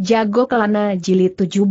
Jago Kelana Jilid 17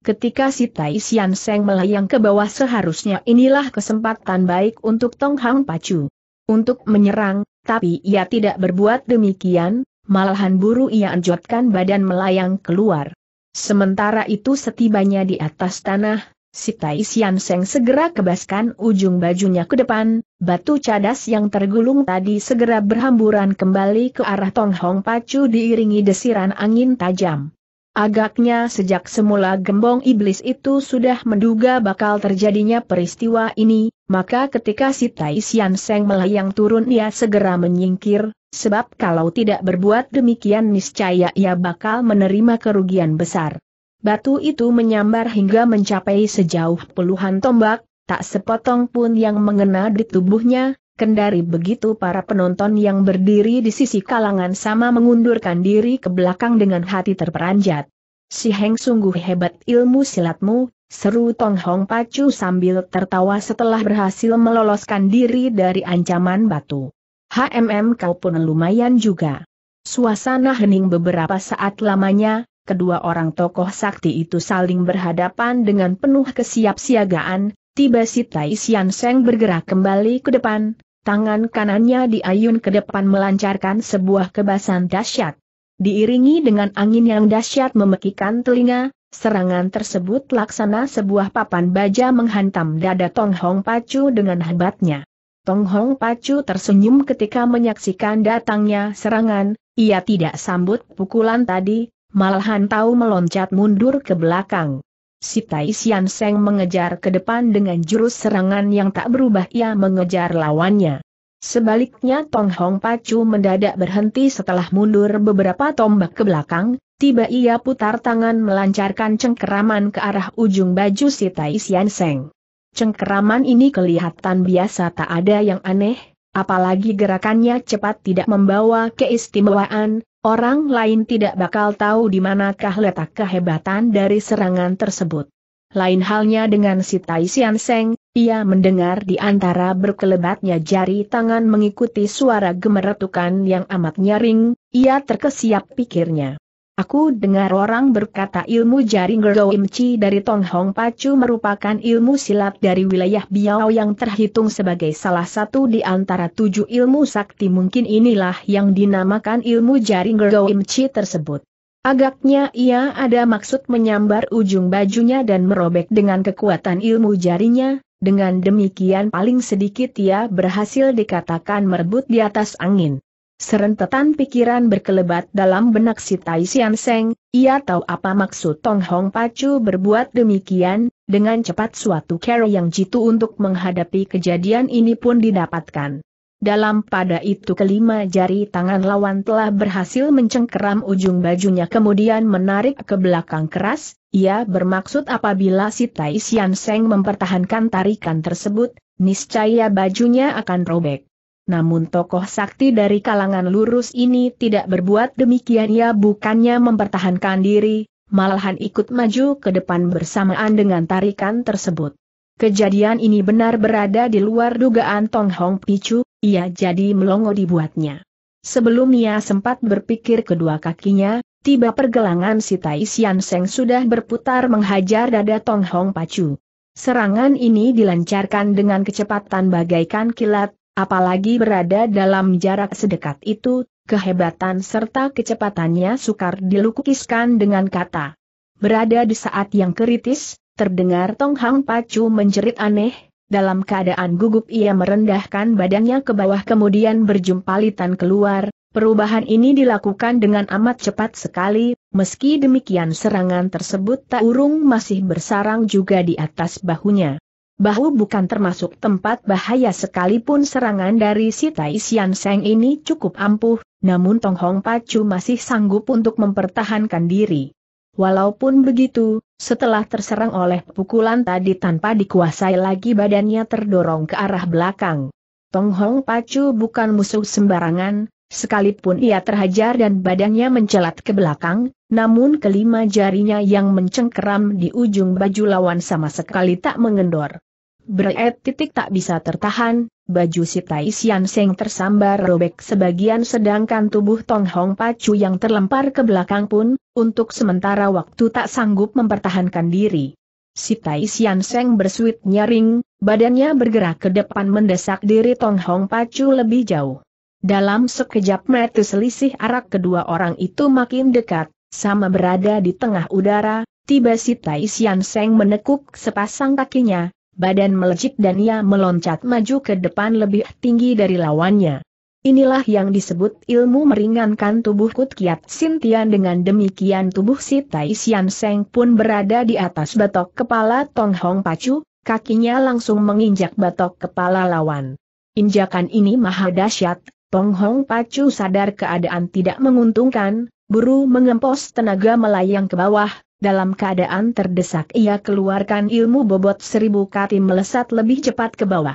Ketika si Tai Sian Seng melayang ke bawah seharusnya inilah kesempatan baik untuk Tong Hang Pacu. Untuk menyerang, tapi ia tidak berbuat demikian, malahan buru ia anjotkan badan melayang keluar. Sementara itu setibanya di atas tanah, Si Tai Sian Seng segera kebaskan ujung bajunya ke depan, batu cadas yang tergulung tadi segera berhamburan kembali ke arah Tong Hong Pacu diiringi desiran angin tajam. Agaknya sejak semula gembong iblis itu sudah menduga bakal terjadinya peristiwa ini, maka ketika si Tai Sian Seng melayang turun ia segera menyingkir, sebab kalau tidak berbuat demikian niscaya ia bakal menerima kerugian besar. Batu itu menyambar hingga mencapai sejauh puluhan tombak, tak sepotong pun yang mengena di tubuhnya, kendari begitu para penonton yang berdiri di sisi kalangan sama mengundurkan diri ke belakang dengan hati terperanjat. Si Heng sungguh hebat ilmu silatmu, seru Tong Hong Pacu sambil tertawa setelah berhasil meloloskan diri dari ancaman batu. HMM kau pun lumayan juga. Suasana hening beberapa saat lamanya, kedua orang tokoh sakti itu saling berhadapan dengan penuh kesiapsiagaan, tiba si Tai Sian Seng bergerak kembali ke depan, tangan kanannya diayun ke depan melancarkan sebuah kebasan dahsyat. Diiringi dengan angin yang dahsyat memekikan telinga, serangan tersebut laksana sebuah papan baja menghantam dada Tong Hong Pacu dengan hebatnya. Tong Hong Pacu tersenyum ketika menyaksikan datangnya serangan, ia tidak sambut pukulan tadi, malahan tahu meloncat mundur ke belakang. Si Tai Sian Seng mengejar ke depan dengan jurus serangan yang tak berubah ia mengejar lawannya. Sebaliknya Tong Hong Pacu mendadak berhenti setelah mundur beberapa tombak ke belakang, tiba ia putar tangan melancarkan cengkeraman ke arah ujung baju si Tai Sian Seng. Cengkeraman ini kelihatan biasa tak ada yang aneh, apalagi gerakannya cepat tidak membawa keistimewaan, Orang lain tidak bakal tahu di manakah letak kehebatan dari serangan tersebut. Lain halnya dengan si Tai Sian Seng, ia mendengar di antara berkelebatnya jari tangan mengikuti suara gemeretukan yang amat nyaring, ia terkesiap pikirnya. Aku dengar orang berkata ilmu jaring imci dari Tong Hong Pacu merupakan ilmu silat dari wilayah Biao yang terhitung sebagai salah satu di antara tujuh ilmu sakti mungkin inilah yang dinamakan ilmu jaring imci tersebut. Agaknya ia ada maksud menyambar ujung bajunya dan merobek dengan kekuatan ilmu jarinya, dengan demikian paling sedikit ia berhasil dikatakan merebut di atas angin. Serentetan pikiran berkelebat dalam benak si Tai Sian Seng, ia tahu apa maksud Tong Hong Pacu berbuat demikian, dengan cepat suatu cara yang jitu untuk menghadapi kejadian ini pun didapatkan. Dalam pada itu kelima jari tangan lawan telah berhasil mencengkeram ujung bajunya kemudian menarik ke belakang keras, ia bermaksud apabila si Tai Sian Seng mempertahankan tarikan tersebut, niscaya bajunya akan robek. Namun tokoh sakti dari kalangan lurus ini tidak berbuat demikian ya bukannya mempertahankan diri, malahan ikut maju ke depan bersamaan dengan tarikan tersebut. Kejadian ini benar berada di luar dugaan Tong Hong Picu, ia jadi melongo dibuatnya. Sebelum ia sempat berpikir kedua kakinya, tiba pergelangan si Tai Sian Seng sudah berputar menghajar dada Tong Hong Pacu. Serangan ini dilancarkan dengan kecepatan bagaikan kilat, Apalagi berada dalam jarak sedekat itu, kehebatan serta kecepatannya sukar dilukiskan dengan kata. Berada di saat yang kritis, terdengar Tong Hang Pacu menjerit aneh, dalam keadaan gugup ia merendahkan badannya ke bawah kemudian berjumpalitan keluar, perubahan ini dilakukan dengan amat cepat sekali, meski demikian serangan tersebut tak urung masih bersarang juga di atas bahunya. Bahu bukan termasuk tempat bahaya sekalipun serangan dari si Tai Sian Seng ini cukup ampuh, namun Tong Hong Pacu masih sanggup untuk mempertahankan diri. Walaupun begitu, setelah terserang oleh pukulan tadi tanpa dikuasai lagi badannya terdorong ke arah belakang. Tong Hong Pacu bukan musuh sembarangan, Sekalipun ia terhajar dan badannya mencelat ke belakang, namun kelima jarinya yang mencengkeram di ujung baju lawan sama sekali tak mengendor. Beret titik tak bisa tertahan, baju si Tai Sian Seng tersambar robek sebagian sedangkan tubuh Tong Hong Pacu yang terlempar ke belakang pun, untuk sementara waktu tak sanggup mempertahankan diri. Si Tai Sian Seng bersuit nyaring, badannya bergerak ke depan mendesak diri Tong Hong Pacu lebih jauh. Dalam sekejap mata selisih arak kedua orang itu makin dekat, sama berada di tengah udara, tiba si Tai Sian Seng menekuk sepasang kakinya, badan melejit dan ia meloncat maju ke depan lebih tinggi dari lawannya. Inilah yang disebut ilmu meringankan tubuh Kut Kiat Sintian dengan demikian tubuh si Tai Sian Seng pun berada di atas batok kepala Tong Hong Pacu, kakinya langsung menginjak batok kepala lawan. Injakan ini maha dahsyat, Peng Hong Pacu sadar keadaan tidak menguntungkan, buru mengempos tenaga melayang ke bawah, dalam keadaan terdesak ia keluarkan ilmu bobot seribu kati melesat lebih cepat ke bawah.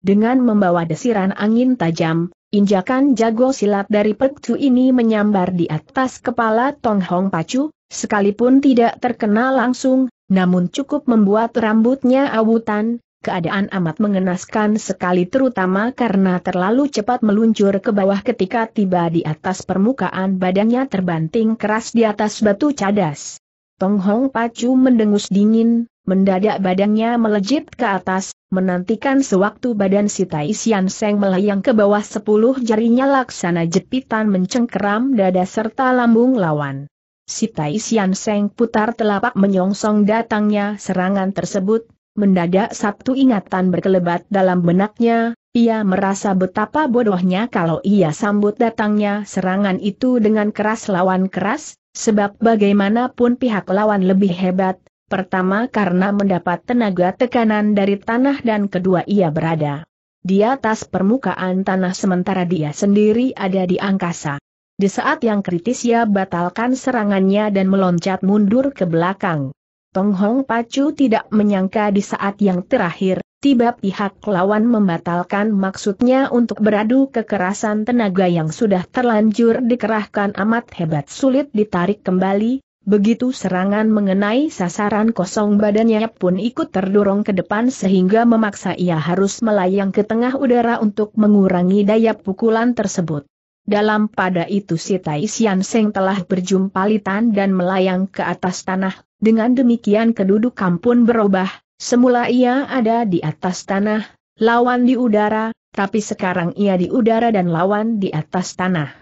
Dengan membawa desiran angin tajam, injakan jago silat dari Pek ini menyambar di atas kepala Tong Hong Pacu, sekalipun tidak terkena langsung, namun cukup membuat rambutnya awutan, keadaan amat mengenaskan sekali terutama karena terlalu cepat meluncur ke bawah ketika tiba di atas permukaan badannya terbanting keras di atas batu cadas. Tong Hong Pacu mendengus dingin, mendadak badannya melejit ke atas, menantikan sewaktu badan si Tai Sian Seng melayang ke bawah sepuluh jarinya laksana jepitan mencengkeram dada serta lambung lawan. Si Tai Sian Seng putar telapak menyongsong datangnya serangan tersebut, Mendadak satu ingatan berkelebat dalam benaknya, ia merasa betapa bodohnya kalau ia sambut datangnya serangan itu dengan keras lawan keras, sebab bagaimanapun pihak lawan lebih hebat, pertama karena mendapat tenaga tekanan dari tanah dan kedua ia berada di atas permukaan tanah sementara dia sendiri ada di angkasa. Di saat yang kritis ia batalkan serangannya dan meloncat mundur ke belakang. Tong Hong Pacu tidak menyangka di saat yang terakhir, tiba pihak lawan membatalkan maksudnya untuk beradu kekerasan tenaga yang sudah terlanjur dikerahkan amat hebat sulit ditarik kembali, Begitu serangan mengenai sasaran kosong badannya pun ikut terdorong ke depan sehingga memaksa ia harus melayang ke tengah udara untuk mengurangi daya pukulan tersebut. Dalam pada itu si Tai Sian Seng telah berjumpa litan dan melayang ke atas tanah, dengan demikian kedudukan pun berubah, semula ia ada di atas tanah, lawan di udara, tapi sekarang ia di udara dan lawan di atas tanah.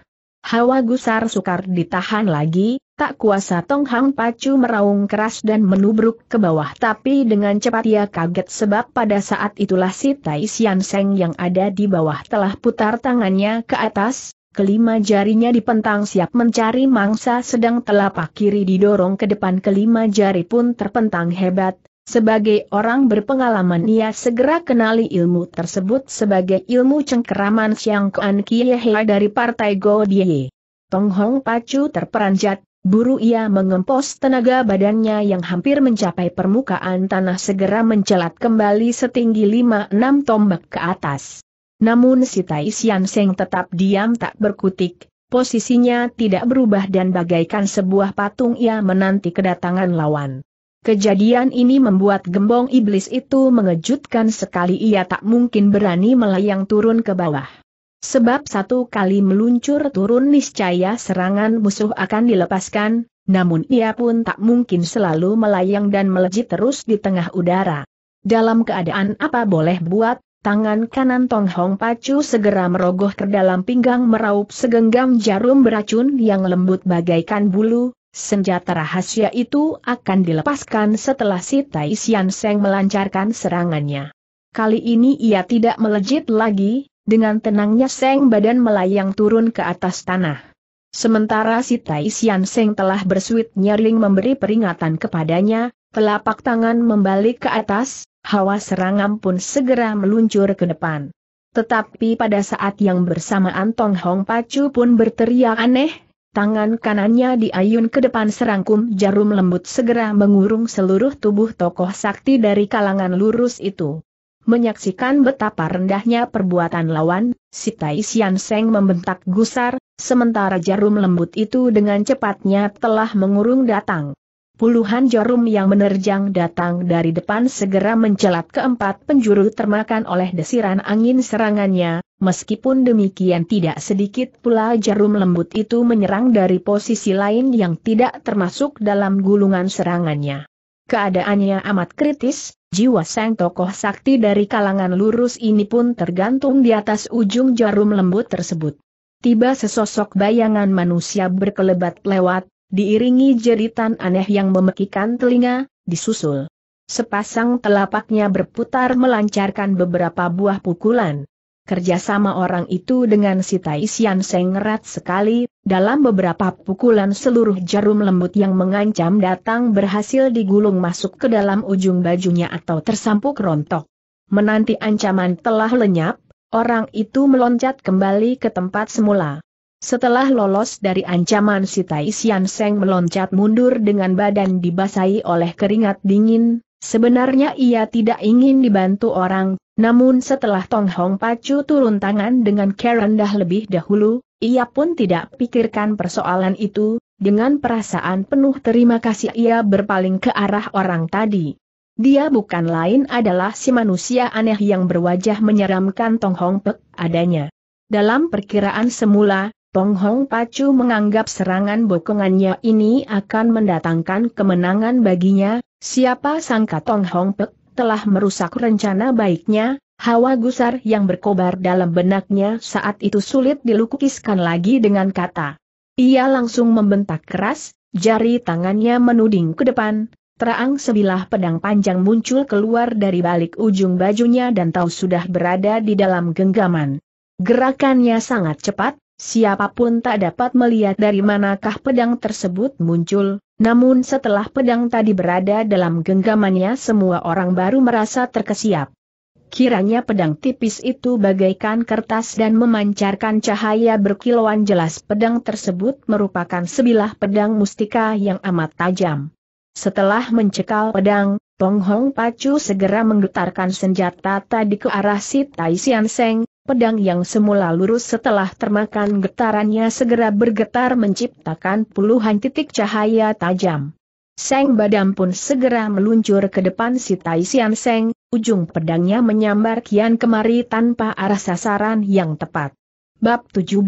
Hawa gusar sukar ditahan lagi, tak kuasa Tong Hang Pacu meraung keras dan menubruk ke bawah tapi dengan cepat ia kaget sebab pada saat itulah si Tai Sian Seng yang ada di bawah telah putar tangannya ke atas, kelima jarinya dipentang siap mencari mangsa sedang telapak kiri didorong ke depan kelima jari pun terpentang hebat, sebagai orang berpengalaman ia segera kenali ilmu tersebut sebagai ilmu cengkeraman Siang Kuan dari Partai Go Die. Tong Hong Pacu terperanjat, buru ia mengempos tenaga badannya yang hampir mencapai permukaan tanah segera mencelat kembali setinggi 5-6 tombak ke atas. Namun si Tai Sian Seng tetap diam tak berkutik, posisinya tidak berubah dan bagaikan sebuah patung ia menanti kedatangan lawan. Kejadian ini membuat gembong iblis itu mengejutkan sekali ia tak mungkin berani melayang turun ke bawah. Sebab satu kali meluncur turun niscaya serangan musuh akan dilepaskan, namun ia pun tak mungkin selalu melayang dan melejit terus di tengah udara. Dalam keadaan apa boleh buat, Tangan kanan Tong Hong Pacu segera merogoh ke dalam pinggang meraup segenggam jarum beracun yang lembut bagaikan bulu, senjata rahasia itu akan dilepaskan setelah si Tai Sian Seng melancarkan serangannya. Kali ini ia tidak melejit lagi, dengan tenangnya Seng badan melayang turun ke atas tanah. Sementara si Tai Sian Seng telah bersuit nyaring memberi peringatan kepadanya, telapak tangan membalik ke atas, hawa serangan pun segera meluncur ke depan. Tetapi pada saat yang bersamaan Tong Hong Pacu pun berteriak aneh, tangan kanannya diayun ke depan serangkum jarum lembut segera mengurung seluruh tubuh tokoh sakti dari kalangan lurus itu. Menyaksikan betapa rendahnya perbuatan lawan, si Tai Sian Seng membentak gusar, sementara jarum lembut itu dengan cepatnya telah mengurung datang. Puluhan jarum yang menerjang datang dari depan segera mencelat keempat penjuru termakan oleh desiran angin serangannya, meskipun demikian tidak sedikit pula jarum lembut itu menyerang dari posisi lain yang tidak termasuk dalam gulungan serangannya. Keadaannya amat kritis, jiwa sang tokoh sakti dari kalangan lurus ini pun tergantung di atas ujung jarum lembut tersebut. Tiba sesosok bayangan manusia berkelebat lewat, diiringi jeritan aneh yang memekikan telinga, disusul. Sepasang telapaknya berputar melancarkan beberapa buah pukulan. Kerjasama orang itu dengan si Tai Sian Seng erat sekali, dalam beberapa pukulan seluruh jarum lembut yang mengancam datang berhasil digulung masuk ke dalam ujung bajunya atau tersampuk rontok. Menanti ancaman telah lenyap, orang itu meloncat kembali ke tempat semula. Setelah lolos dari ancaman si Tai Sian Seng meloncat mundur dengan badan dibasahi oleh keringat dingin, sebenarnya ia tidak ingin dibantu orang, namun setelah Tong Hong Pacu turun tangan dengan kerendah lebih dahulu, ia pun tidak pikirkan persoalan itu, dengan perasaan penuh terima kasih ia berpaling ke arah orang tadi. Dia bukan lain adalah si manusia aneh yang berwajah menyeramkan Tong Hong Pek adanya. Dalam perkiraan semula, Tong Hong Pacu menganggap serangan bokongannya ini akan mendatangkan kemenangan baginya, siapa sangka Tong Hong Pek telah merusak rencana baiknya, hawa gusar yang berkobar dalam benaknya saat itu sulit dilukiskan lagi dengan kata. Ia langsung membentak keras, jari tangannya menuding ke depan, Terang sebilah pedang panjang muncul keluar dari balik ujung bajunya dan tahu sudah berada di dalam genggaman. Gerakannya sangat cepat, Siapapun tak dapat melihat dari manakah pedang tersebut muncul, namun setelah pedang tadi berada dalam genggamannya semua orang baru merasa terkesiap. Kiranya pedang tipis itu bagaikan kertas dan memancarkan cahaya berkilauan jelas pedang tersebut merupakan sebilah pedang mustika yang amat tajam. Setelah mencekal pedang, Tong Hong Pacu segera menggetarkan senjata tadi ke arah si Tai Sian Seng, Pedang yang semula lurus setelah termakan getarannya segera bergetar menciptakan puluhan titik cahaya tajam. Seng Badam pun segera meluncur ke depan si Taisian Seng, ujung pedangnya menyambar kian kemari tanpa arah sasaran yang tepat. Bab 17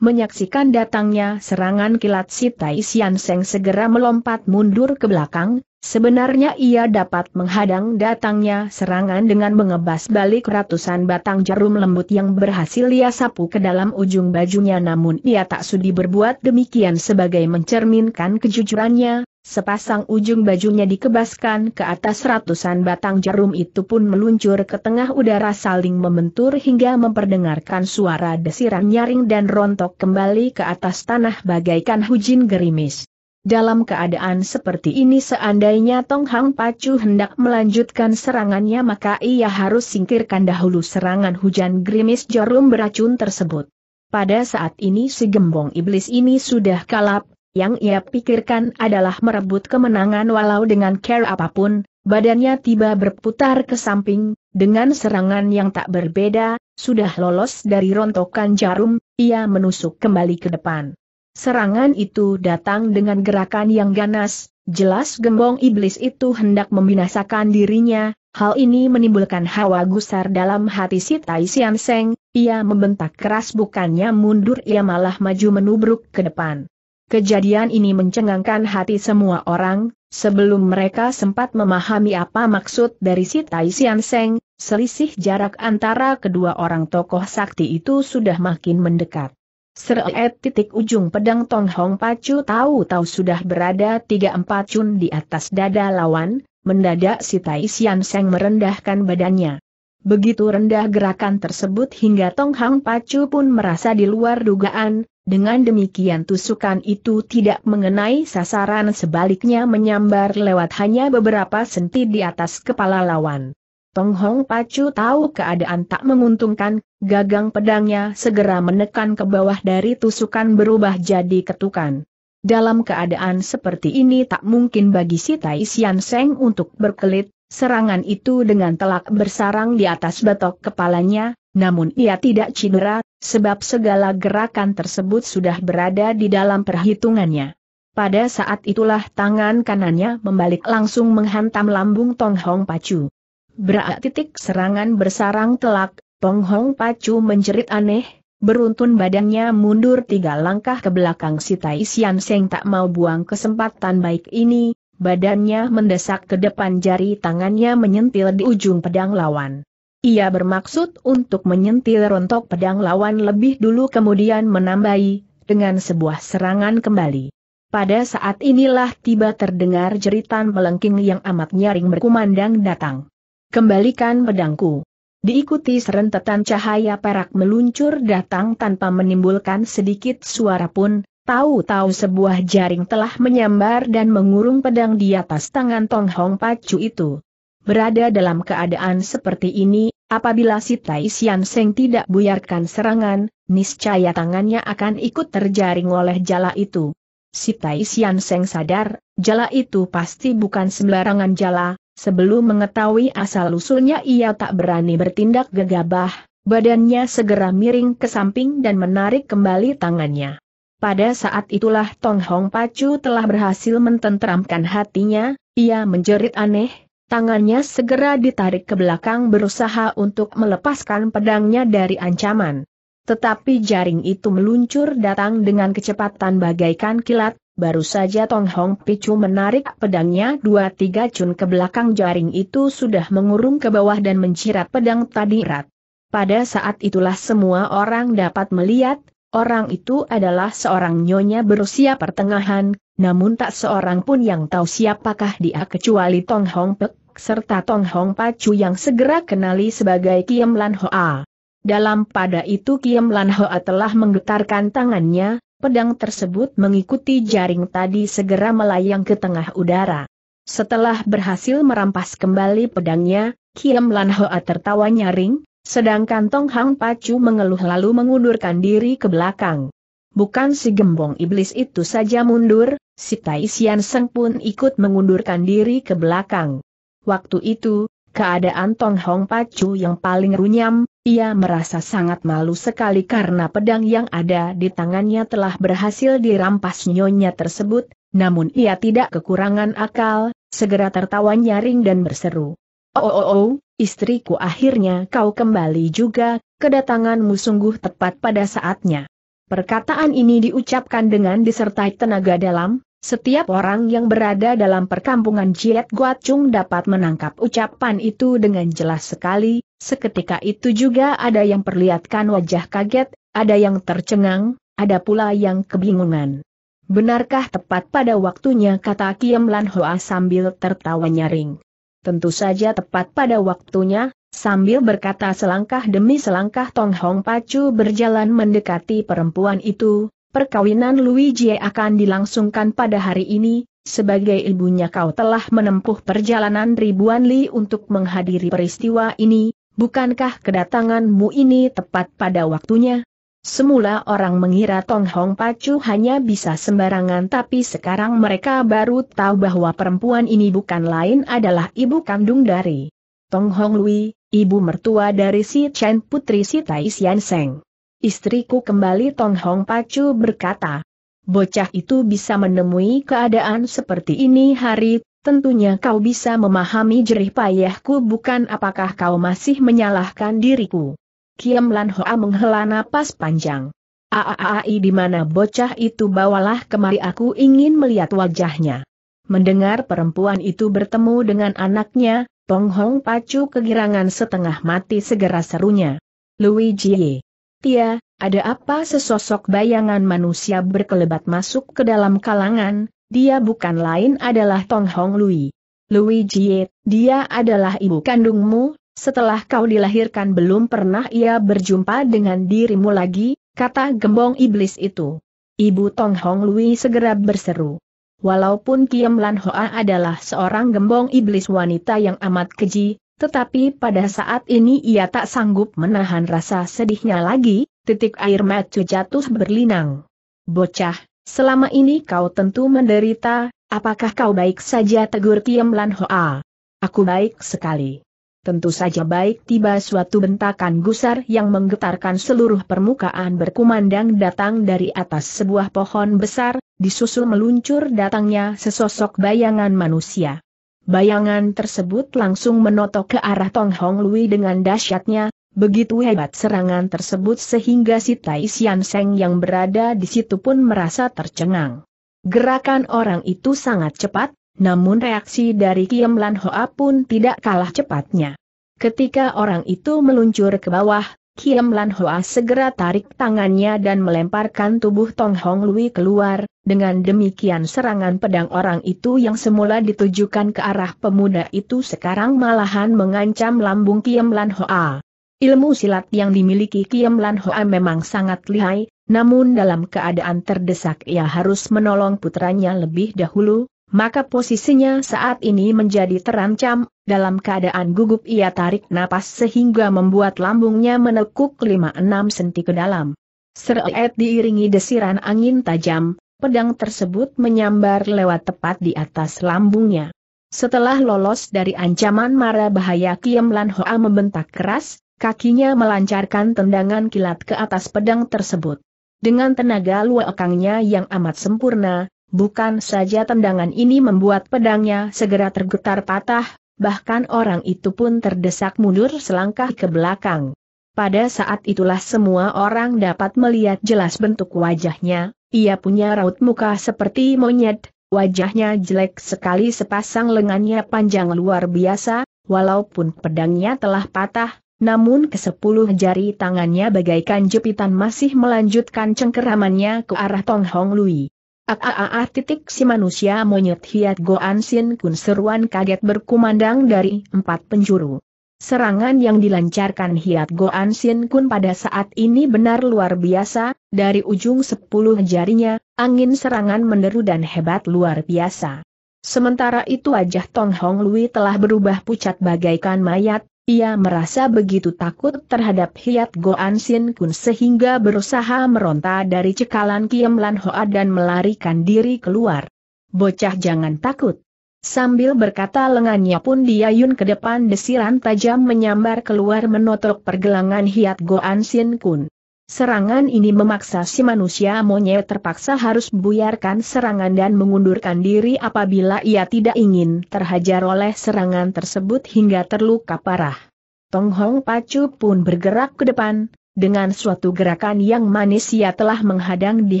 Menyaksikan datangnya serangan kilat si Taisian Seng segera melompat mundur ke belakang, Sebenarnya ia dapat menghadang datangnya serangan dengan mengebas balik ratusan batang jarum lembut yang berhasil ia sapu ke dalam ujung bajunya namun ia tak sudi berbuat demikian sebagai mencerminkan kejujurannya, sepasang ujung bajunya dikebaskan ke atas ratusan batang jarum itu pun meluncur ke tengah udara saling membentur hingga memperdengarkan suara desiran nyaring dan rontok kembali ke atas tanah bagaikan hujin gerimis. Dalam keadaan seperti ini seandainya Tong Hang Pacu hendak melanjutkan serangannya maka ia harus singkirkan dahulu serangan hujan gerimis jarum beracun tersebut. Pada saat ini si gembong iblis ini sudah kalap, yang ia pikirkan adalah merebut kemenangan walau dengan care apapun, badannya tiba berputar ke samping, dengan serangan yang tak berbeda, sudah lolos dari rontokan jarum, ia menusuk kembali ke depan. Serangan itu datang dengan gerakan yang ganas, jelas gembong iblis itu hendak membinasakan dirinya, hal ini menimbulkan hawa gusar dalam hati si Tai Sian Seng, ia membentak keras bukannya mundur ia malah maju menubruk ke depan. Kejadian ini mencengangkan hati semua orang, sebelum mereka sempat memahami apa maksud dari si Tai Sian Seng, selisih jarak antara kedua orang tokoh sakti itu sudah makin mendekat. Seret iya. titik ujung pedang Tong Hong Pacu tahu-tahu sudah berada tiga empat cun di atas dada lawan, mendadak si Tai Sian Seng merendahkan badannya. Begitu rendah gerakan tersebut hingga Tong Hong Pacu pun merasa di luar dugaan, dengan demikian tusukan itu tidak mengenai sasaran sebaliknya menyambar lewat hanya beberapa senti di atas kepala lawan. Tong Hong Pacu tahu keadaan tak menguntungkan, gagang pedangnya segera menekan ke bawah dari tusukan berubah jadi ketukan. Dalam keadaan seperti ini tak mungkin bagi si Tai Sian Seng untuk berkelit, serangan itu dengan telak bersarang di atas batok kepalanya, namun ia tidak cedera, sebab segala gerakan tersebut sudah berada di dalam perhitungannya. Pada saat itulah tangan kanannya membalik langsung menghantam lambung Tong Hong Pacu. Berak titik serangan bersarang telak, Pong Hong Pacu menjerit aneh, beruntun badannya mundur tiga langkah ke belakang si Tai Sian Seng tak mau buang kesempatan baik ini, badannya mendesak ke depan jari tangannya menyentil di ujung pedang lawan. Ia bermaksud untuk menyentil rontok pedang lawan lebih dulu kemudian menambahi, dengan sebuah serangan kembali. Pada saat inilah tiba terdengar jeritan melengking yang amat nyaring berkumandang datang. Kembalikan pedangku. Diikuti serentetan cahaya perak meluncur datang tanpa menimbulkan sedikit suara pun, tahu-tahu sebuah jaring telah menyambar dan mengurung pedang di atas tangan Tong Hong Pacu itu. Berada dalam keadaan seperti ini, apabila si Tai Sian Seng tidak buyarkan serangan, niscaya tangannya akan ikut terjaring oleh jala itu. Si Tai Sian Seng sadar, jala itu pasti bukan sembarangan jala, Sebelum mengetahui asal-usulnya ia tak berani bertindak gegabah, badannya segera miring ke samping dan menarik kembali tangannya. Pada saat itulah Tong Hong Pacu telah berhasil mententeramkan hatinya, ia menjerit aneh, tangannya segera ditarik ke belakang berusaha untuk melepaskan pedangnya dari ancaman. Tetapi jaring itu meluncur datang dengan kecepatan bagaikan kilat, Baru saja Tong Hong picu menarik pedangnya dua tiga cun ke belakang jaring itu sudah mengurung ke bawah dan mencirat pedang tadi rat. Pada saat itulah semua orang dapat melihat, orang itu adalah seorang nyonya berusia pertengahan, namun tak seorang pun yang tahu siapakah dia kecuali Tong Hong Pek, serta Tong Hong Pacu yang segera kenali sebagai Kiem Lan Hoa. Dalam pada itu Kiem Lan Hoa telah menggetarkan tangannya, pedang tersebut mengikuti jaring tadi segera melayang ke tengah udara. Setelah berhasil merampas kembali pedangnya, Kiam Lan Hoa tertawa nyaring, sedangkan Tong Hang Pacu mengeluh lalu mengundurkan diri ke belakang. Bukan si gembong iblis itu saja mundur, si Tai Sian Seng pun ikut mengundurkan diri ke belakang. Waktu itu, keadaan Tong Hong Pacu yang paling runyam, ia merasa sangat malu sekali karena pedang yang ada di tangannya telah berhasil dirampas nyonya tersebut, namun ia tidak kekurangan akal, segera tertawa nyaring dan berseru. Oh, oh, oh, istriku akhirnya kau kembali juga, kedatanganmu sungguh tepat pada saatnya. Perkataan ini diucapkan dengan disertai tenaga dalam, setiap orang yang berada dalam perkampungan Jiet Guacung dapat menangkap ucapan itu dengan jelas sekali, seketika itu juga ada yang perlihatkan wajah kaget, ada yang tercengang, ada pula yang kebingungan. Benarkah tepat pada waktunya kata Kiem Lan Hoa sambil tertawa nyaring. Tentu saja tepat pada waktunya, sambil berkata selangkah demi selangkah Tong Hong Pacu berjalan mendekati perempuan itu, Perkawinan Luigi akan dilangsungkan pada hari ini, sebagai ibunya kau telah menempuh perjalanan ribuan li untuk menghadiri peristiwa ini, bukankah kedatanganmu ini tepat pada waktunya? Semula orang mengira Tong Hong Pacu hanya bisa sembarangan tapi sekarang mereka baru tahu bahwa perempuan ini bukan lain adalah ibu kandung dari Tong Hong Lui, ibu mertua dari si Chen Putri si Tai Sian Seng. Istriku kembali Tong Hong Pacu berkata. Bocah itu bisa menemui keadaan seperti ini hari, tentunya kau bisa memahami jerih payahku bukan apakah kau masih menyalahkan diriku. Kiam Lan Hoa menghela napas panjang. Aaai di mana bocah itu bawalah kemari aku ingin melihat wajahnya. Mendengar perempuan itu bertemu dengan anaknya, Tong Hong Pacu kegirangan setengah mati segera serunya. Luigi Tia, ya, ada apa sesosok bayangan manusia berkelebat masuk ke dalam kalangan, dia bukan lain adalah Tong Hong Lui. Lui Jie, dia adalah ibu kandungmu, setelah kau dilahirkan belum pernah ia berjumpa dengan dirimu lagi, kata gembong iblis itu. Ibu Tong Hong Lui segera berseru. Walaupun Kiam Lan Hoa adalah seorang gembong iblis wanita yang amat keji, tetapi pada saat ini ia tak sanggup menahan rasa sedihnya lagi, titik air mata jatuh berlinang. Bocah, selama ini kau tentu menderita, apakah kau baik saja tegur Tiem Lan Hoa? Aku baik sekali. Tentu saja baik tiba suatu bentakan gusar yang menggetarkan seluruh permukaan berkumandang datang dari atas sebuah pohon besar, disusul meluncur datangnya sesosok bayangan manusia. Bayangan tersebut langsung menotok ke arah Tong Hong Lui dengan dahsyatnya, begitu hebat serangan tersebut sehingga si Tai Sian Seng yang berada di situ pun merasa tercengang. Gerakan orang itu sangat cepat, namun reaksi dari Kiam Lan Hoa pun tidak kalah cepatnya. Ketika orang itu meluncur ke bawah, Kiam Lan Hoa segera tarik tangannya dan melemparkan tubuh Tong Hong Lui keluar, dengan demikian serangan pedang orang itu yang semula ditujukan ke arah pemuda itu sekarang malahan mengancam lambung Kiam Lan Hoa. Ilmu silat yang dimiliki Kiam Lan Hoa memang sangat lihai, namun dalam keadaan terdesak ia harus menolong putranya lebih dahulu, maka posisinya saat ini menjadi terancam, dalam keadaan gugup ia tarik napas sehingga membuat lambungnya menekuk lima enam senti ke dalam. Seret diiringi desiran angin tajam, pedang tersebut menyambar lewat tepat di atas lambungnya. Setelah lolos dari ancaman mara bahaya Kiem Lan Hoa membentak keras, kakinya melancarkan tendangan kilat ke atas pedang tersebut. Dengan tenaga luakangnya yang amat sempurna, bukan saja tendangan ini membuat pedangnya segera tergetar patah, bahkan orang itu pun terdesak mundur selangkah ke belakang. Pada saat itulah semua orang dapat melihat jelas bentuk wajahnya, ia punya raut muka seperti monyet, wajahnya jelek sekali sepasang lengannya panjang luar biasa, walaupun pedangnya telah patah, namun kesepuluh jari tangannya bagaikan jepitan masih melanjutkan cengkeramannya ke arah Tong Hong Lui. Aaaa titik si manusia monyet Hiat Goan Sin Kun seruan kaget berkumandang dari empat penjuru. Serangan yang dilancarkan Hiat Goan Sin Kun pada saat ini benar luar biasa, dari ujung sepuluh jarinya, angin serangan menderu dan hebat luar biasa. Sementara itu wajah Tong Hong Lui telah berubah pucat bagaikan mayat, ia merasa begitu takut terhadap Hiat Goan Sin Kun sehingga berusaha meronta dari cekalan Kiem Lan Hoa dan melarikan diri keluar. Bocah jangan takut. Sambil berkata lengannya pun diayun ke depan desiran tajam menyambar keluar menotok pergelangan Hiat Goan Sin Kun. Serangan ini memaksa si manusia monyet terpaksa harus buyarkan serangan dan mengundurkan diri apabila ia tidak ingin terhajar oleh serangan tersebut hingga terluka parah. Tong Hong Pacu pun bergerak ke depan, dengan suatu gerakan yang manis ia telah menghadang di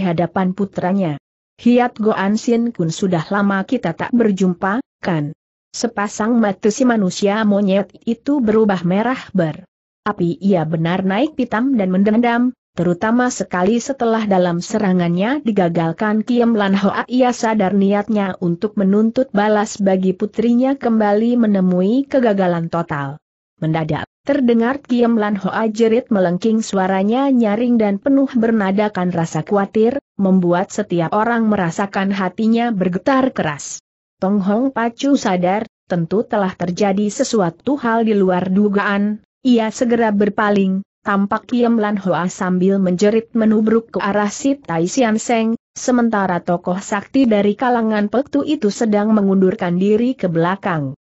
hadapan putranya. Hiat Goan Sin Kun sudah lama kita tak berjumpa, kan? Sepasang mata si manusia monyet itu berubah merah ber api ia benar naik pitam dan mendendam, terutama sekali setelah dalam serangannya digagalkan Kiem Lan Hoa ia sadar niatnya untuk menuntut balas bagi putrinya kembali menemui kegagalan total. Mendadak, terdengar Kiem Lan Hoa jerit melengking suaranya nyaring dan penuh bernadakan rasa khawatir, membuat setiap orang merasakan hatinya bergetar keras. Tong Hong Pacu sadar, tentu telah terjadi sesuatu hal di luar dugaan, ia segera berpaling, tampak Kiam Lan Hoa sambil menjerit menubruk ke arah si Tai Sian Seng, sementara tokoh sakti dari kalangan petu itu sedang mengundurkan diri ke belakang.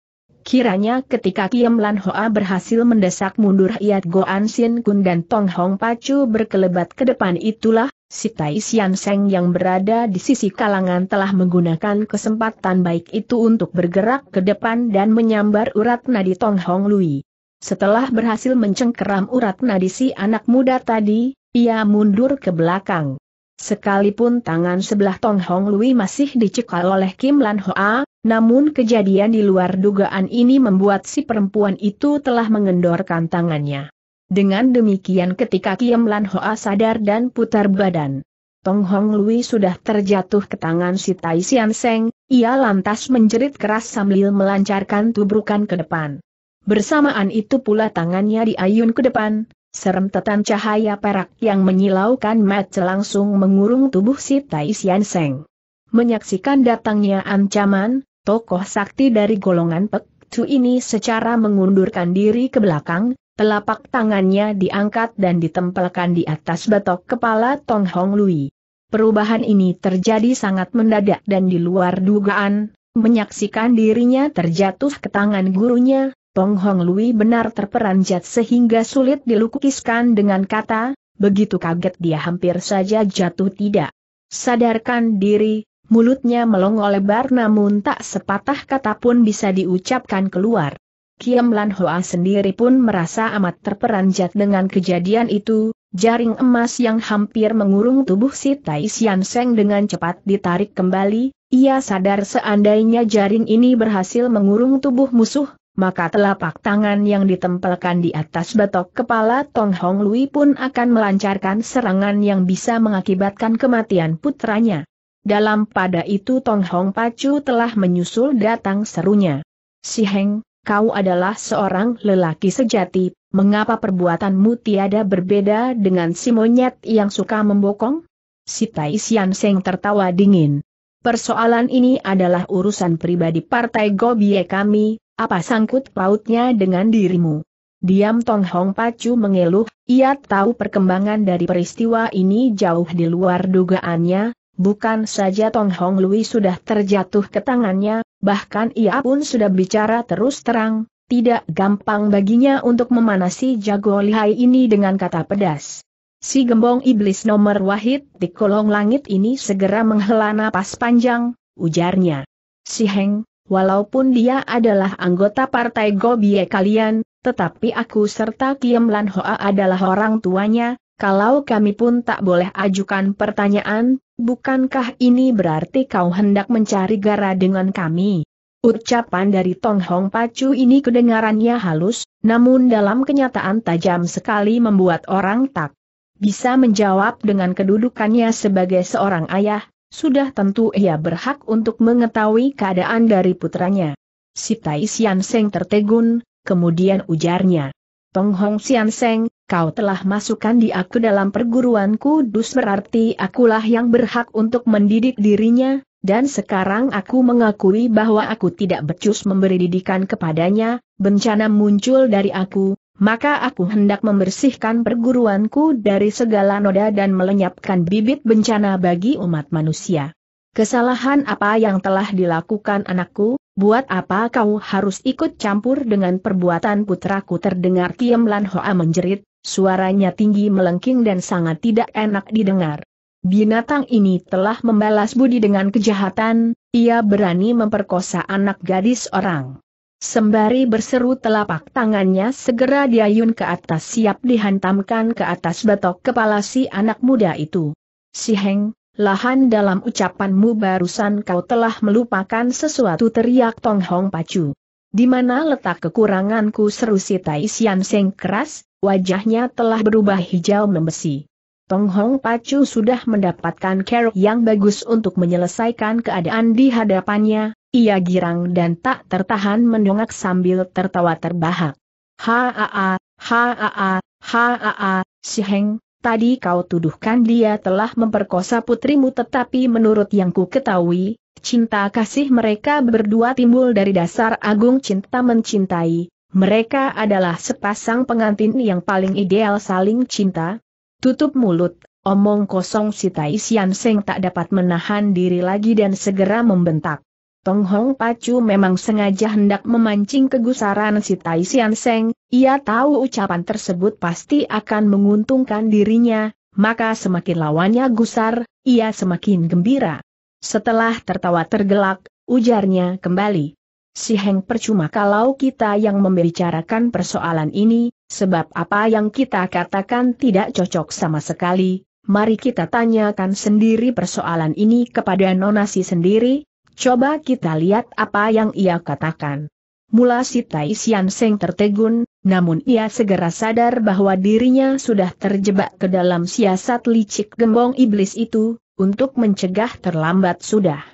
Kiranya ketika Kiam Lan Hoa berhasil mendesak mundur Iat Goan Sin Kun dan Tong Hong Pacu berkelebat ke depan itulah, si Tai Sian Seng yang berada di sisi kalangan telah menggunakan kesempatan baik itu untuk bergerak ke depan dan menyambar urat nadi Tong Hong Lui. Setelah berhasil mencengkeram urat nadi si anak muda tadi, ia mundur ke belakang. Sekalipun tangan sebelah Tong Hong Lui masih dicekal oleh Kim Lan Hoa, namun kejadian di luar dugaan ini membuat si perempuan itu telah mengendorkan tangannya. Dengan demikian ketika Kim Lan Hoa sadar dan putar badan, Tong Hong Lui sudah terjatuh ke tangan si Tai Sian Seng, ia lantas menjerit keras sambil melancarkan tubrukan ke depan. Bersamaan itu pula tangannya diayun ke depan, serem tetan cahaya perak yang menyilaukan mata langsung mengurung tubuh si Tai Sian Seng. Menyaksikan datangnya ancaman, tokoh sakti dari golongan Pek Tu ini secara mengundurkan diri ke belakang, telapak tangannya diangkat dan ditempelkan di atas batok kepala Tong Hong Lui. Perubahan ini terjadi sangat mendadak dan di luar dugaan, menyaksikan dirinya terjatuh ke tangan gurunya, Peng Hong Lui benar terperanjat sehingga sulit dilukiskan dengan kata, begitu kaget dia hampir saja jatuh tidak. Sadarkan diri, mulutnya melongo lebar namun tak sepatah kata pun bisa diucapkan keluar. Kiam Lan Hoa sendiri pun merasa amat terperanjat dengan kejadian itu, jaring emas yang hampir mengurung tubuh si Tai Sian Seng dengan cepat ditarik kembali, ia sadar seandainya jaring ini berhasil mengurung tubuh musuh, maka telapak tangan yang ditempelkan di atas batok kepala Tong Hong Lui pun akan melancarkan serangan yang bisa mengakibatkan kematian putranya. Dalam pada itu Tong Hong Pacu telah menyusul datang serunya. Si Heng, kau adalah seorang lelaki sejati, mengapa perbuatanmu tiada berbeda dengan si monyet yang suka membokong? Si Tai Sian Seng tertawa dingin. Persoalan ini adalah urusan pribadi Partai Gobie kami, apa sangkut pautnya dengan dirimu? Diam Tong Hong Pacu mengeluh, ia tahu perkembangan dari peristiwa ini jauh di luar dugaannya, bukan saja Tong Hong Lui sudah terjatuh ke tangannya, bahkan ia pun sudah bicara terus terang, tidak gampang baginya untuk memanasi jago lihai ini dengan kata pedas. Si gembong iblis nomor wahid di kolong langit ini segera menghela napas panjang, ujarnya. Si Heng, walaupun dia adalah anggota partai Gobie kalian, tetapi aku serta Kiem Lan Hoa adalah orang tuanya, kalau kami pun tak boleh ajukan pertanyaan, bukankah ini berarti kau hendak mencari gara dengan kami? Ucapan dari Tong Hong Pacu ini kedengarannya halus, namun dalam kenyataan tajam sekali membuat orang tak bisa menjawab dengan kedudukannya sebagai seorang ayah, sudah tentu ia berhak untuk mengetahui keadaan dari putranya. Si Tai Sian Seng tertegun, kemudian ujarnya. Tong Hong Sian Seng, kau telah masukkan di aku dalam perguruan kudus berarti akulah yang berhak untuk mendidik dirinya, dan sekarang aku mengakui bahwa aku tidak becus memberi didikan kepadanya, bencana muncul dari aku, maka aku hendak membersihkan perguruanku dari segala noda dan melenyapkan bibit bencana bagi umat manusia. Kesalahan apa yang telah dilakukan anakku, buat apa kau harus ikut campur dengan perbuatan putraku terdengar Tiam Lan Hoa menjerit, suaranya tinggi melengking dan sangat tidak enak didengar. Binatang ini telah membalas budi dengan kejahatan, ia berani memperkosa anak gadis orang. Sembari berseru telapak tangannya segera diayun ke atas siap dihantamkan ke atas batok kepala si anak muda itu. Si Heng, lahan dalam ucapanmu barusan kau telah melupakan sesuatu teriak Tong Hong Pacu. Di mana letak kekuranganku seru si Tai Sian Seng keras, wajahnya telah berubah hijau membesi. Tong Hong Pacu sudah mendapatkan kerok yang bagus untuk menyelesaikan keadaan di hadapannya, ia girang dan tak tertahan mendongak sambil tertawa terbahak. Haa, haa, haa, si Heng, tadi kau tuduhkan dia telah memperkosa putrimu tetapi menurut yang ku ketahui, cinta kasih mereka berdua timbul dari dasar agung cinta mencintai, mereka adalah sepasang pengantin yang paling ideal saling cinta. Tutup mulut, omong kosong si Tai Sian Seng tak dapat menahan diri lagi dan segera membentak. Tong Hong Pacu memang sengaja hendak memancing kegusaran si Tai Sian Seng, ia tahu ucapan tersebut pasti akan menguntungkan dirinya, maka semakin lawannya gusar, ia semakin gembira. Setelah tertawa tergelak, ujarnya kembali. Si Heng percuma kalau kita yang membicarakan persoalan ini, sebab apa yang kita katakan tidak cocok sama sekali, mari kita tanyakan sendiri persoalan ini kepada Nonasi sendiri, Coba kita lihat apa yang ia katakan. Mula si Tai Sian Seng tertegun, namun ia segera sadar bahwa dirinya sudah terjebak ke dalam siasat licik gembong iblis itu, untuk mencegah terlambat sudah.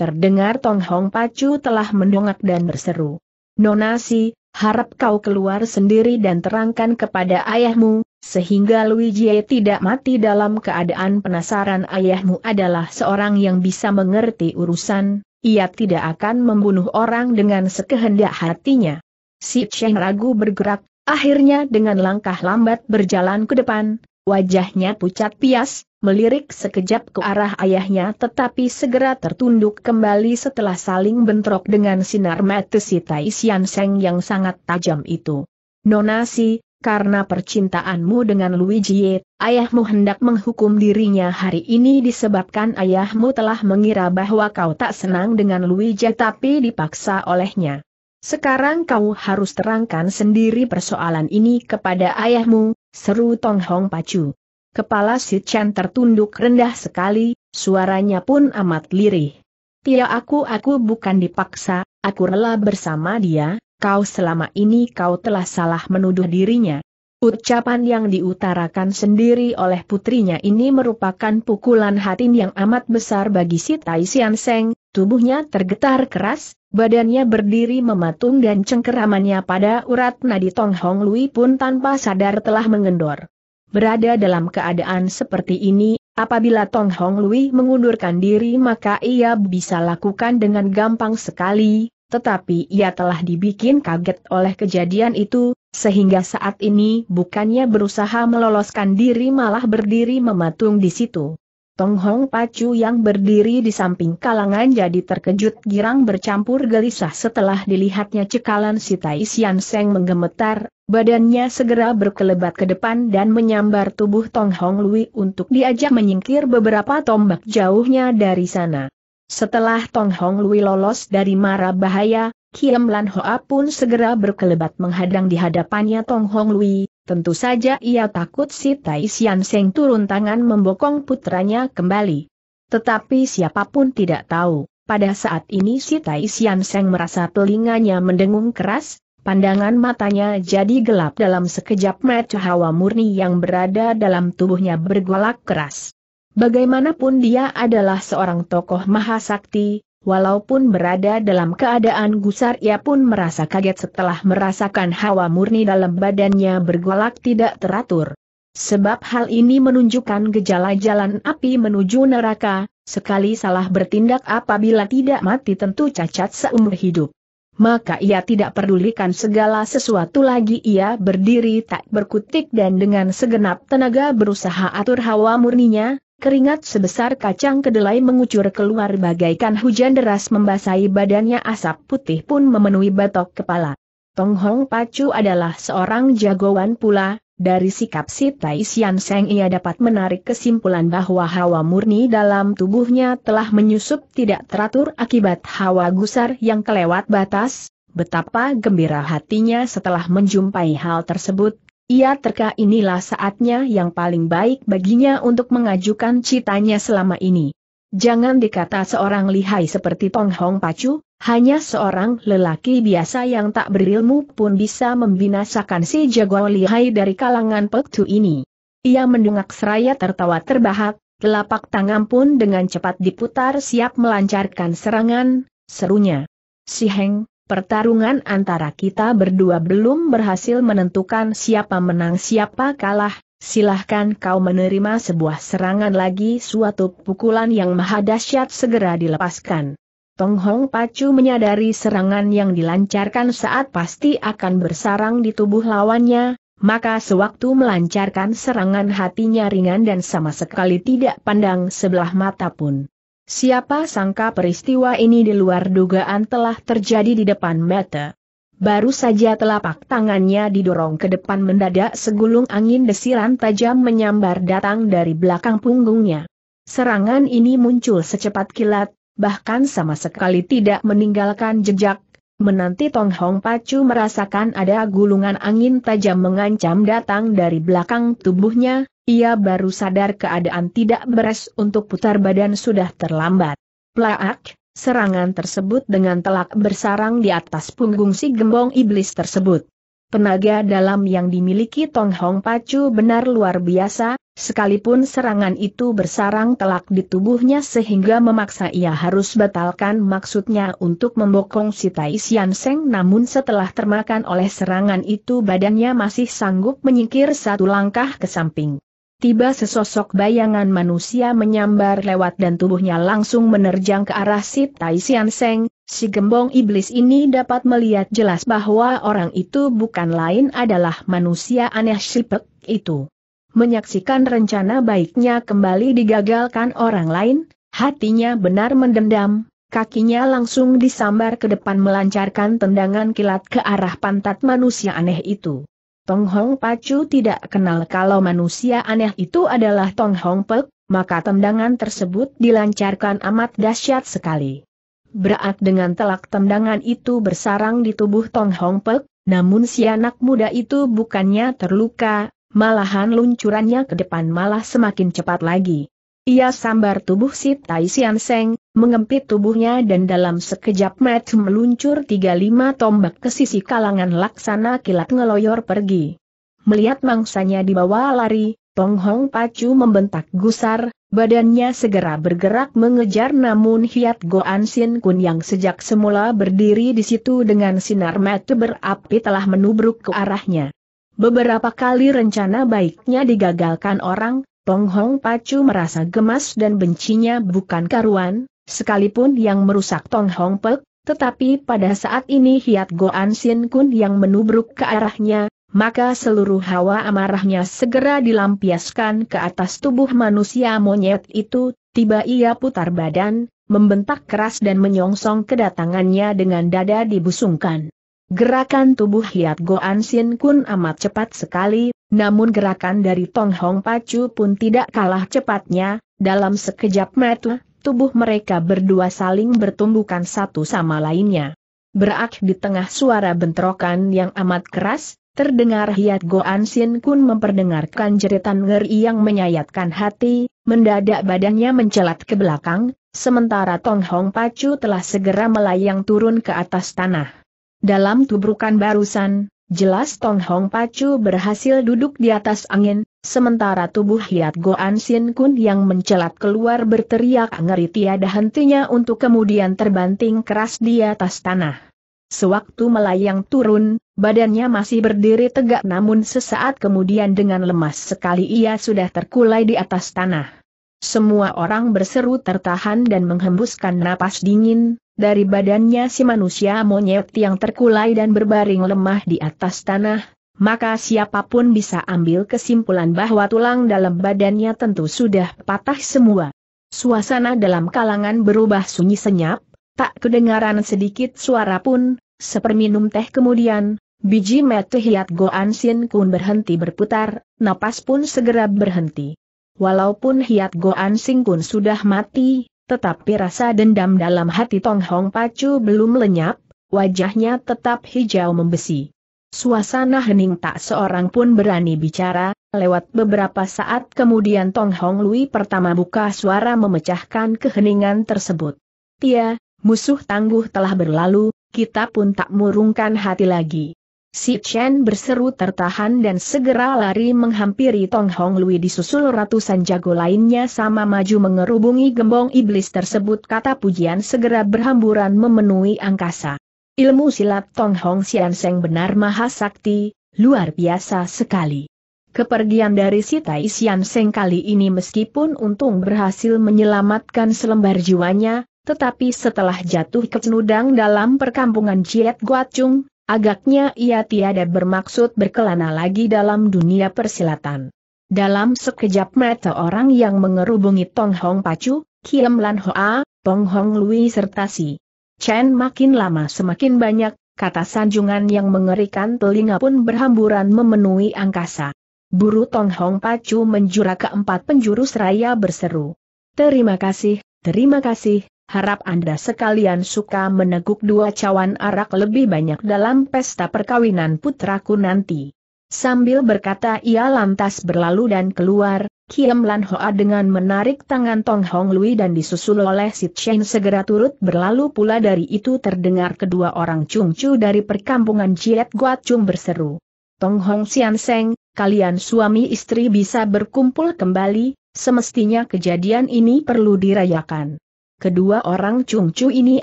Terdengar Tong Hong Pacu telah mendongak dan berseru. Nonasi, harap kau keluar sendiri dan terangkan kepada ayahmu, sehingga Luigi tidak mati dalam keadaan penasaran ayahmu adalah seorang yang bisa mengerti urusan, ia tidak akan membunuh orang dengan sekehendak hatinya. Si Cheng ragu bergerak, akhirnya dengan langkah lambat berjalan ke depan, wajahnya pucat pias, melirik sekejap ke arah ayahnya tetapi segera tertunduk kembali setelah saling bentrok dengan sinar mata si Tai Sian Seng yang sangat tajam itu. Nona si, karena percintaanmu dengan Luigi, ayahmu hendak menghukum dirinya hari ini disebabkan ayahmu telah mengira bahwa kau tak senang dengan Luigi tapi dipaksa olehnya. Sekarang kau harus terangkan sendiri persoalan ini kepada ayahmu, seru Tong Hong Pacu. Kepala si Chen tertunduk rendah sekali, suaranya pun amat lirih. Tia aku aku bukan dipaksa, aku rela bersama dia, kau selama ini kau telah salah menuduh dirinya. Ucapan yang diutarakan sendiri oleh putrinya ini merupakan pukulan hati yang amat besar bagi si Tai Sian Seng, tubuhnya tergetar keras, badannya berdiri mematung dan cengkeramannya pada urat nadi Tong Hong Lui pun tanpa sadar telah mengendor. Berada dalam keadaan seperti ini, apabila Tong Hong Lui mengundurkan diri maka ia bisa lakukan dengan gampang sekali, tetapi ia telah dibikin kaget oleh kejadian itu, sehingga saat ini bukannya berusaha meloloskan diri malah berdiri mematung di situ. Tong Hong Pacu yang berdiri di samping kalangan jadi terkejut girang bercampur gelisah setelah dilihatnya cekalan si Tai Sian Seng menggemetar, badannya segera berkelebat ke depan dan menyambar tubuh Tong Hong Lui untuk diajak menyingkir beberapa tombak jauhnya dari sana. Setelah Tong Hong Lui lolos dari mara bahaya, Kiem Lan Hoa pun segera berkelebat menghadang di hadapannya Tong Hong Lui, tentu saja ia takut si Tai Sian Seng turun tangan membokong putranya kembali. Tetapi siapapun tidak tahu, pada saat ini si Tai Sian Seng merasa telinganya mendengung keras, pandangan matanya jadi gelap dalam sekejap mata hawa murni yang berada dalam tubuhnya bergolak keras. Bagaimanapun dia adalah seorang tokoh mahasakti, walaupun berada dalam keadaan gusar ia pun merasa kaget setelah merasakan hawa murni dalam badannya bergolak tidak teratur. Sebab hal ini menunjukkan gejala jalan api menuju neraka, sekali salah bertindak apabila tidak mati tentu cacat seumur hidup. Maka ia tidak pedulikan segala sesuatu lagi ia berdiri tak berkutik dan dengan segenap tenaga berusaha atur hawa murninya, Keringat sebesar kacang kedelai mengucur keluar bagaikan hujan deras membasahi badannya asap putih pun memenuhi batok kepala. Tong Hong Pacu adalah seorang jagoan pula, dari sikap si Tai Sian Seng ia dapat menarik kesimpulan bahwa hawa murni dalam tubuhnya telah menyusup tidak teratur akibat hawa gusar yang kelewat batas, betapa gembira hatinya setelah menjumpai hal tersebut, ia terka inilah saatnya yang paling baik baginya untuk mengajukan citanya selama ini. Jangan dikata seorang lihai seperti Tong Hong Pacu, hanya seorang lelaki biasa yang tak berilmu pun bisa membinasakan si jago lihai dari kalangan Pektu ini. Ia mendengak seraya tertawa terbahak, telapak tangan pun dengan cepat diputar siap melancarkan serangan, serunya. Si Heng, pertarungan antara kita berdua belum berhasil menentukan siapa menang siapa kalah, silahkan kau menerima sebuah serangan lagi suatu pukulan yang maha dahsyat segera dilepaskan. Tong Hong Pacu menyadari serangan yang dilancarkan saat pasti akan bersarang di tubuh lawannya, maka sewaktu melancarkan serangan hatinya ringan dan sama sekali tidak pandang sebelah mata pun. Siapa sangka peristiwa ini di luar dugaan telah terjadi di depan mata. Baru saja telapak tangannya didorong ke depan mendadak segulung angin desiran tajam menyambar datang dari belakang punggungnya. Serangan ini muncul secepat kilat, bahkan sama sekali tidak meninggalkan jejak. Menanti Tong Hong Pacu merasakan ada gulungan angin tajam mengancam datang dari belakang tubuhnya, ia baru sadar keadaan tidak beres untuk putar badan sudah terlambat. Plaak, serangan tersebut dengan telak bersarang di atas punggung si gembong iblis tersebut. Penaga dalam yang dimiliki Tong Hong Pacu benar luar biasa, sekalipun serangan itu bersarang telak di tubuhnya sehingga memaksa ia harus batalkan maksudnya untuk membokong si Tai Sian Seng namun setelah termakan oleh serangan itu badannya masih sanggup menyingkir satu langkah ke samping tiba sesosok bayangan manusia menyambar lewat dan tubuhnya langsung menerjang ke arah si Tai Sian Seng, si gembong iblis ini dapat melihat jelas bahwa orang itu bukan lain adalah manusia aneh sipek itu. Menyaksikan rencana baiknya kembali digagalkan orang lain, hatinya benar mendendam, kakinya langsung disambar ke depan melancarkan tendangan kilat ke arah pantat manusia aneh itu. Tong Hong Pacu tidak kenal kalau manusia aneh itu adalah Tong Hong Pek, maka tendangan tersebut dilancarkan amat dahsyat sekali. Berat dengan telak tendangan itu bersarang di tubuh Tong Hong Pek, namun si anak muda itu bukannya terluka, malahan luncurannya ke depan malah semakin cepat lagi. Ia sambar tubuh si Tai Sian Seng, mengempit tubuhnya dan dalam sekejap mat meluncur tiga lima tombak ke sisi kalangan laksana kilat ngeloyor pergi. Melihat mangsanya dibawa lari, Tong Hong Pacu membentak gusar, badannya segera bergerak mengejar namun Hiat Goan Sin Kun yang sejak semula berdiri di situ dengan sinar mata berapi telah menubruk ke arahnya. Beberapa kali rencana baiknya digagalkan orang, Tong Hong Pacu merasa gemas dan bencinya bukan karuan, Sekalipun yang merusak Tong Hong Pek, tetapi pada saat ini Hiat Goan Sin Kun yang menubruk ke arahnya, maka seluruh hawa amarahnya segera dilampiaskan ke atas tubuh manusia monyet itu, tiba ia putar badan, membentak keras dan menyongsong kedatangannya dengan dada dibusungkan. Gerakan tubuh Hiat Goan Sin Kun amat cepat sekali, namun gerakan dari Tong Hong Pacu pun tidak kalah cepatnya, dalam sekejap mata, tubuh mereka berdua saling bertumbukan satu sama lainnya. Berak di tengah suara bentrokan yang amat keras, terdengar Hiat Goan Sin Kun memperdengarkan jeritan ngeri yang menyayatkan hati, mendadak badannya mencelat ke belakang, sementara Tong Hong Pacu telah segera melayang turun ke atas tanah. Dalam tubrukan barusan, jelas Tong Hong Pacu berhasil duduk di atas angin, Sementara tubuh Hiat Goan Sin Kun yang mencelat keluar berteriak ngeri tiada hentinya untuk kemudian terbanting keras di atas tanah. Sewaktu melayang turun, badannya masih berdiri tegak namun sesaat kemudian dengan lemas sekali ia sudah terkulai di atas tanah. Semua orang berseru tertahan dan menghembuskan napas dingin, dari badannya si manusia monyet yang terkulai dan berbaring lemah di atas tanah, maka siapapun bisa ambil kesimpulan bahwa tulang dalam badannya tentu sudah patah semua. Suasana dalam kalangan berubah sunyi senyap, tak kedengaran sedikit suara pun, seperminum teh kemudian, biji metu hiat Goan Sin Kun berhenti berputar, napas pun segera berhenti. Walaupun hiat Goan Sin Kun sudah mati, tetapi rasa dendam dalam hati Tong Hong Pacu belum lenyap, wajahnya tetap hijau membesi. Suasana hening tak seorang pun berani bicara, lewat beberapa saat kemudian Tong Hong Lui pertama buka suara memecahkan keheningan tersebut. Tia, musuh tangguh telah berlalu, kita pun tak murungkan hati lagi. Si Chen berseru tertahan dan segera lari menghampiri Tong Hong Lui disusul ratusan jago lainnya sama maju mengerubungi gembong iblis tersebut kata pujian segera berhamburan memenuhi angkasa. Ilmu silat Tong Hong Sian Seng benar maha sakti, luar biasa sekali. Kepergian dari si Tai Sian Seng kali ini meskipun untung berhasil menyelamatkan selembar jiwanya, tetapi setelah jatuh ke cenudang dalam perkampungan Ciet Guacung, agaknya ia tiada bermaksud berkelana lagi dalam dunia persilatan. Dalam sekejap mata orang yang mengerubungi Tong Hong Pacu, Kiem Lan Hoa, Tong Hong Lui serta si Chen makin lama semakin banyak, kata sanjungan yang mengerikan telinga pun berhamburan memenuhi angkasa. Buru Tong Hong Pacu menjura keempat penjuru seraya berseru. Terima kasih, terima kasih, harap Anda sekalian suka meneguk dua cawan arak lebih banyak dalam pesta perkawinan putraku nanti. Sambil berkata ia lantas berlalu dan keluar, Kiam Lan Hoa dengan menarik tangan Tong Hong Lui dan disusul oleh Sit Chen segera turut berlalu pula dari itu terdengar kedua orang Chung Chu dari perkampungan Jiet Guat Chung berseru. Tong Hong Sian Seng, kalian suami istri bisa berkumpul kembali, semestinya kejadian ini perlu dirayakan. Kedua orang Chung Chu ini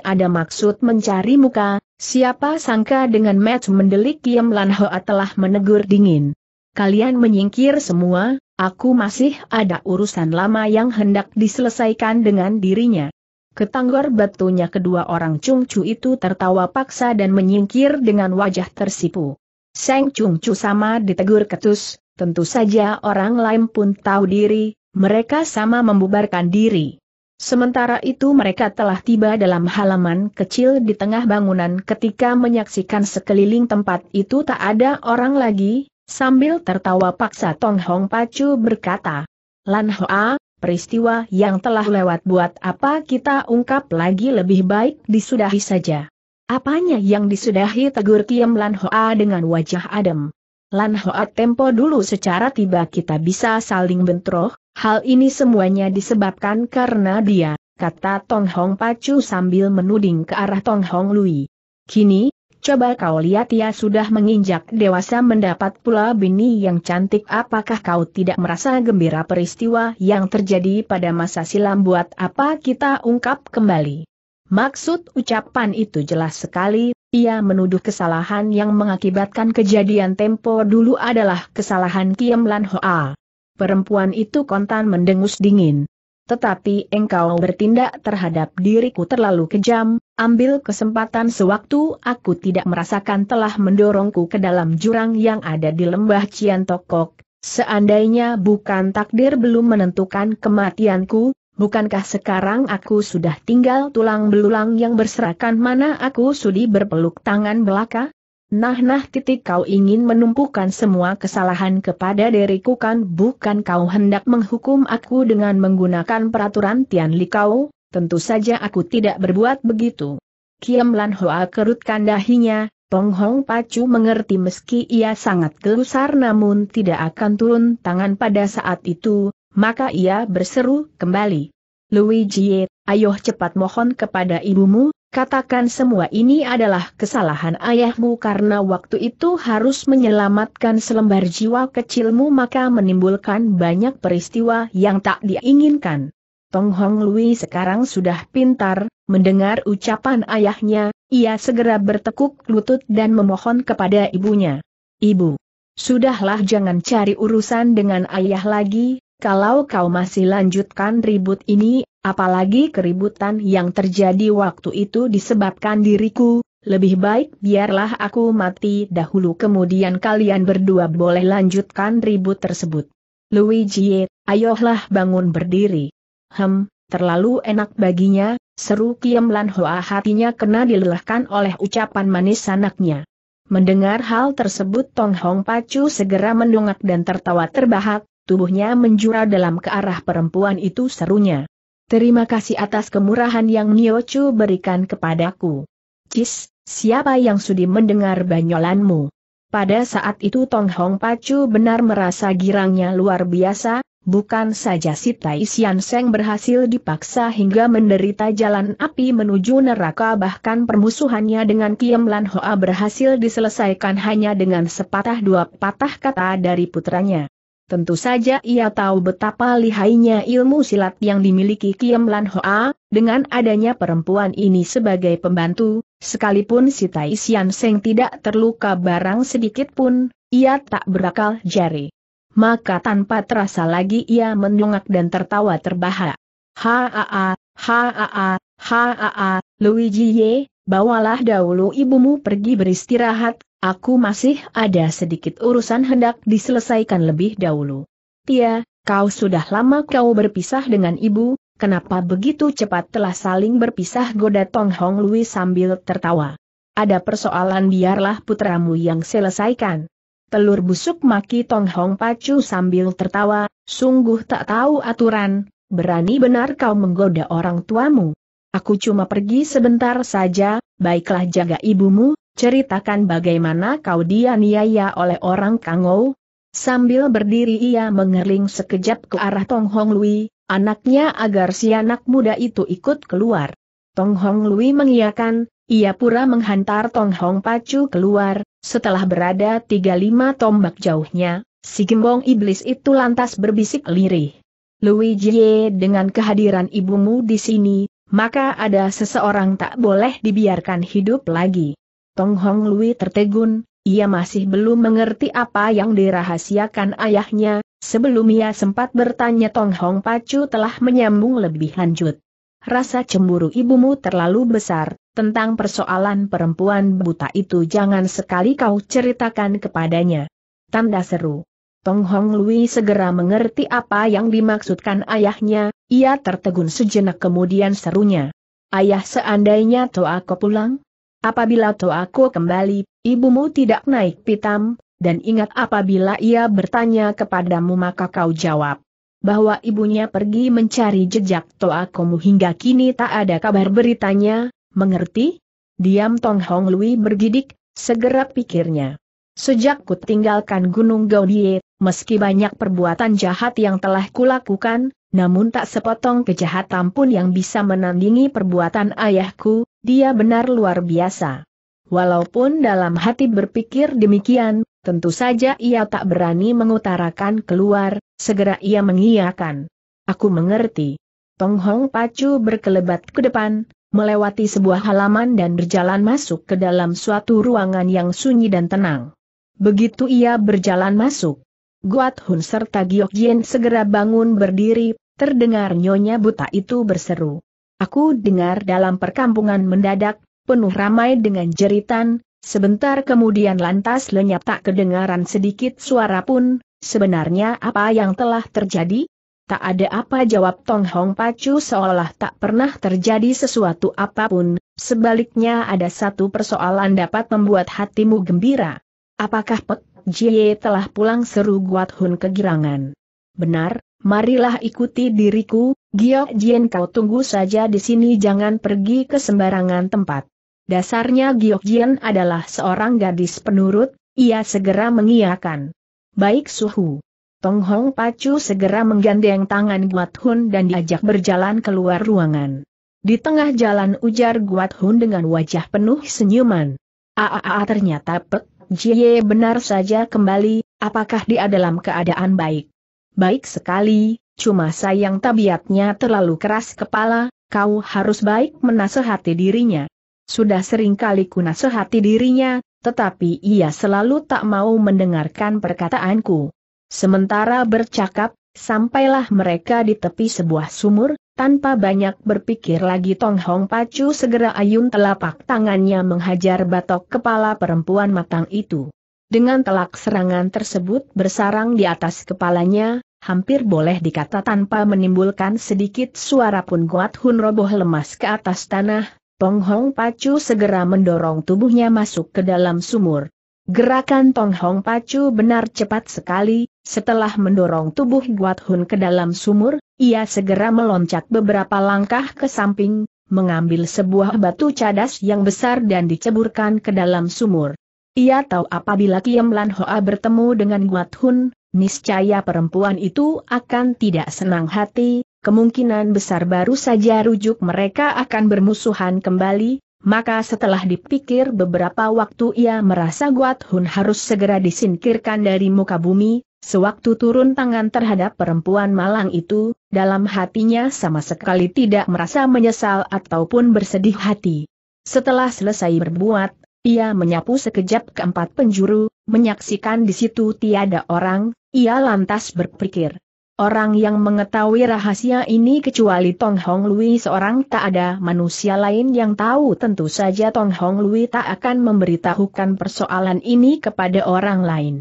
ada maksud mencari muka, siapa sangka dengan match mendelik Kiam Lan Hoa telah menegur dingin kalian menyingkir semua, aku masih ada urusan lama yang hendak diselesaikan dengan dirinya. Ketanggor batunya kedua orang cungcu itu tertawa paksa dan menyingkir dengan wajah tersipu. Seng cungcu sama ditegur ketus, tentu saja orang lain pun tahu diri, mereka sama membubarkan diri. Sementara itu mereka telah tiba dalam halaman kecil di tengah bangunan ketika menyaksikan sekeliling tempat itu tak ada orang lagi, Sambil tertawa paksa Tong Hong Pacu berkata, Lan Hoa, peristiwa yang telah lewat buat apa kita ungkap lagi lebih baik disudahi saja. Apanya yang disudahi tegur kiam Lan Hoa dengan wajah adem. Lan Hoa tempo dulu secara tiba kita bisa saling bentroh, hal ini semuanya disebabkan karena dia, kata Tong Hong Pacu sambil menuding ke arah Tong Hong Lui. Kini, Coba kau lihat ia sudah menginjak dewasa mendapat pula bini yang cantik apakah kau tidak merasa gembira peristiwa yang terjadi pada masa silam buat apa kita ungkap kembali. Maksud ucapan itu jelas sekali, ia menuduh kesalahan yang mengakibatkan kejadian tempo dulu adalah kesalahan Kiem Lan Hoa. Perempuan itu kontan mendengus dingin tetapi engkau bertindak terhadap diriku terlalu kejam, ambil kesempatan sewaktu aku tidak merasakan telah mendorongku ke dalam jurang yang ada di lembah Ciantokok, seandainya bukan takdir belum menentukan kematianku, bukankah sekarang aku sudah tinggal tulang belulang yang berserakan mana aku sudi berpeluk tangan belaka? Nah-nah titik kau ingin menumpukan semua kesalahan kepada diriku kan bukan kau hendak menghukum aku dengan menggunakan peraturan Tian Li kau, tentu saja aku tidak berbuat begitu. Kiam Lan Hoa kerutkan dahinya, Tong Hong Pacu mengerti meski ia sangat gelusar namun tidak akan turun tangan pada saat itu, maka ia berseru kembali. Louis Jie, ayo cepat mohon kepada ibumu, Katakan semua ini adalah kesalahan ayahmu karena waktu itu harus menyelamatkan selembar jiwa kecilmu maka menimbulkan banyak peristiwa yang tak diinginkan. Tong Hong Lui sekarang sudah pintar, mendengar ucapan ayahnya, ia segera bertekuk lutut dan memohon kepada ibunya. Ibu, sudahlah jangan cari urusan dengan ayah lagi, kalau kau masih lanjutkan ribut ini, Apalagi keributan yang terjadi waktu itu disebabkan diriku, lebih baik biarlah aku mati dahulu kemudian kalian berdua boleh lanjutkan ribut tersebut. Luigi, ayolah bangun berdiri. Hem, terlalu enak baginya, seru Kiem Lan Hoa hatinya kena dilelahkan oleh ucapan manis anaknya. Mendengar hal tersebut Tong Hong Pacu segera mendongak dan tertawa terbahak, tubuhnya menjura dalam ke arah perempuan itu serunya. Terima kasih atas kemurahan yang Chu berikan kepadaku. Cis, siapa yang sudi mendengar banyolanmu? Pada saat itu Tong Hong Pacu benar merasa girangnya luar biasa, bukan saja si Tai Sian Seng berhasil dipaksa hingga menderita jalan api menuju neraka bahkan permusuhannya dengan Kiem Lan Hoa berhasil diselesaikan hanya dengan sepatah dua patah kata dari putranya. Tentu saja ia tahu betapa lihainya ilmu silat yang dimiliki Kiem Lan Hoa, dengan adanya perempuan ini sebagai pembantu, sekalipun si Tai Sian Seng tidak terluka barang sedikit pun, ia tak berakal jari. Maka tanpa terasa lagi ia menyongak dan tertawa terbahak. Haa, haa, haa, Luigi Ye, bawalah dahulu ibumu pergi beristirahat, Aku masih ada sedikit urusan hendak diselesaikan lebih dahulu. Tia, kau sudah lama kau berpisah dengan ibu, kenapa begitu cepat telah saling berpisah goda Tong Hong Lui sambil tertawa. Ada persoalan biarlah putramu yang selesaikan. Telur busuk maki Tong Hong Pacu sambil tertawa, sungguh tak tahu aturan, berani benar kau menggoda orang tuamu. Aku cuma pergi sebentar saja, baiklah jaga ibumu, Ceritakan bagaimana kau dianiaya oleh orang Kangou? Sambil berdiri ia mengerling sekejap ke arah Tong Hong Lui, anaknya agar si anak muda itu ikut keluar. Tong Hong Lui mengiyakan, ia pura menghantar Tong Hong Pacu keluar, setelah berada tiga lima tombak jauhnya, si gembong iblis itu lantas berbisik lirih. Lui Jie dengan kehadiran ibumu di sini, maka ada seseorang tak boleh dibiarkan hidup lagi. Tong Hong Lui tertegun, ia masih belum mengerti apa yang dirahasiakan ayahnya, sebelum ia sempat bertanya Tong Hong Pacu telah menyambung lebih lanjut. Rasa cemburu ibumu terlalu besar, tentang persoalan perempuan buta itu jangan sekali kau ceritakan kepadanya. Tanda seru. Tong Hong Lui segera mengerti apa yang dimaksudkan ayahnya, ia tertegun sejenak kemudian serunya. Ayah seandainya Toa kau pulang, Apabila aku kembali, ibumu tidak naik pitam, dan ingat apabila ia bertanya kepadamu maka kau jawab. Bahwa ibunya pergi mencari jejak Toakomu hingga kini tak ada kabar beritanya, mengerti? Diam Tong Hong Lui bergidik, segera pikirnya. Sejak ku tinggalkan Gunung Gaudie, meski banyak perbuatan jahat yang telah kulakukan, namun tak sepotong kejahatan pun yang bisa menandingi perbuatan ayahku, dia benar luar biasa. Walaupun dalam hati berpikir demikian, tentu saja ia tak berani mengutarakan keluar, segera ia mengiyakan. Aku mengerti. Tong Hong Pacu berkelebat ke depan, melewati sebuah halaman dan berjalan masuk ke dalam suatu ruangan yang sunyi dan tenang. Begitu ia berjalan masuk, Guat Hun serta Giok Jin segera bangun berdiri, terdengar nyonya buta itu berseru. Aku dengar dalam perkampungan mendadak, penuh ramai dengan jeritan, sebentar kemudian lantas lenyap tak kedengaran sedikit suara pun, sebenarnya apa yang telah terjadi? Tak ada apa jawab Tong Hong Pacu seolah tak pernah terjadi sesuatu apapun, sebaliknya ada satu persoalan dapat membuat hatimu gembira. Apakah Pek Jie telah pulang seru Guat Hun kegirangan? Benar, marilah ikuti diriku, Giok Jien kau tunggu saja di sini jangan pergi ke sembarangan tempat. Dasarnya Giok Jien adalah seorang gadis penurut, ia segera mengiakan. Baik suhu. Tong Hong Pacu segera menggandeng tangan Guat Hun dan diajak berjalan keluar ruangan. Di tengah jalan ujar Guat Hun dengan wajah penuh senyuman. Aa ah, ah, ah, ternyata Pek Jie benar saja kembali, apakah dia dalam keadaan baik? Baik sekali, cuma sayang tabiatnya terlalu keras kepala, kau harus baik menasehati dirinya. Sudah sering kali ku nasehati dirinya, tetapi ia selalu tak mau mendengarkan perkataanku. Sementara bercakap, sampailah mereka di tepi sebuah sumur, tanpa banyak berpikir lagi Tong Hong Pacu segera ayun telapak tangannya menghajar batok kepala perempuan matang itu. Dengan telak serangan tersebut bersarang di atas kepalanya, hampir boleh dikata tanpa menimbulkan sedikit suara pun Guat Hun roboh lemas ke atas tanah, Tong Hong Pacu segera mendorong tubuhnya masuk ke dalam sumur. Gerakan Tong Hong Pacu benar cepat sekali, setelah mendorong tubuh Guat Hun ke dalam sumur, ia segera meloncat beberapa langkah ke samping, mengambil sebuah batu cadas yang besar dan diceburkan ke dalam sumur. Ia tahu apabila Kiam Lan Hoa bertemu dengan Guat Hun, Niscaya perempuan itu akan tidak senang hati, kemungkinan besar baru saja rujuk mereka akan bermusuhan kembali, maka setelah dipikir beberapa waktu ia merasa Guat Hun harus segera disingkirkan dari muka bumi, sewaktu turun tangan terhadap perempuan malang itu, dalam hatinya sama sekali tidak merasa menyesal ataupun bersedih hati. Setelah selesai berbuat, ia menyapu sekejap keempat penjuru, menyaksikan di situ tiada orang, ia lantas berpikir, orang yang mengetahui rahasia ini kecuali Tong Hong Lui seorang tak ada manusia lain yang tahu tentu saja Tong Hong Lui tak akan memberitahukan persoalan ini kepada orang lain.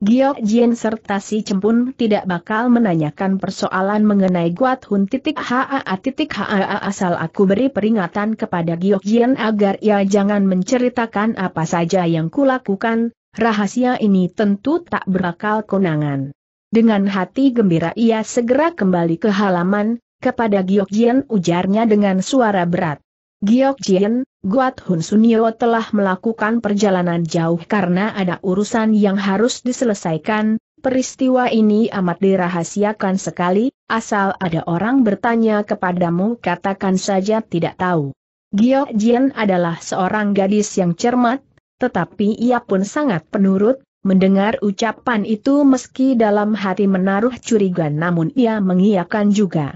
Giok Jien serta si Cempun tidak bakal menanyakan persoalan mengenai Guat Hun titik haa titik haa asal aku beri peringatan kepada Giok Jien agar ia jangan menceritakan apa saja yang kulakukan, Rahasia ini tentu tak berakal konangan. Dengan hati gembira ia segera kembali ke halaman, kepada Giok Jian ujarnya dengan suara berat. Giokjian, Guat Hun Sunio telah melakukan perjalanan jauh karena ada urusan yang harus diselesaikan, peristiwa ini amat dirahasiakan sekali, asal ada orang bertanya kepadamu katakan saja tidak tahu. Giok Jian adalah seorang gadis yang cermat, tetapi ia pun sangat penurut, mendengar ucapan itu meski dalam hati menaruh curiga namun ia mengiyakan juga.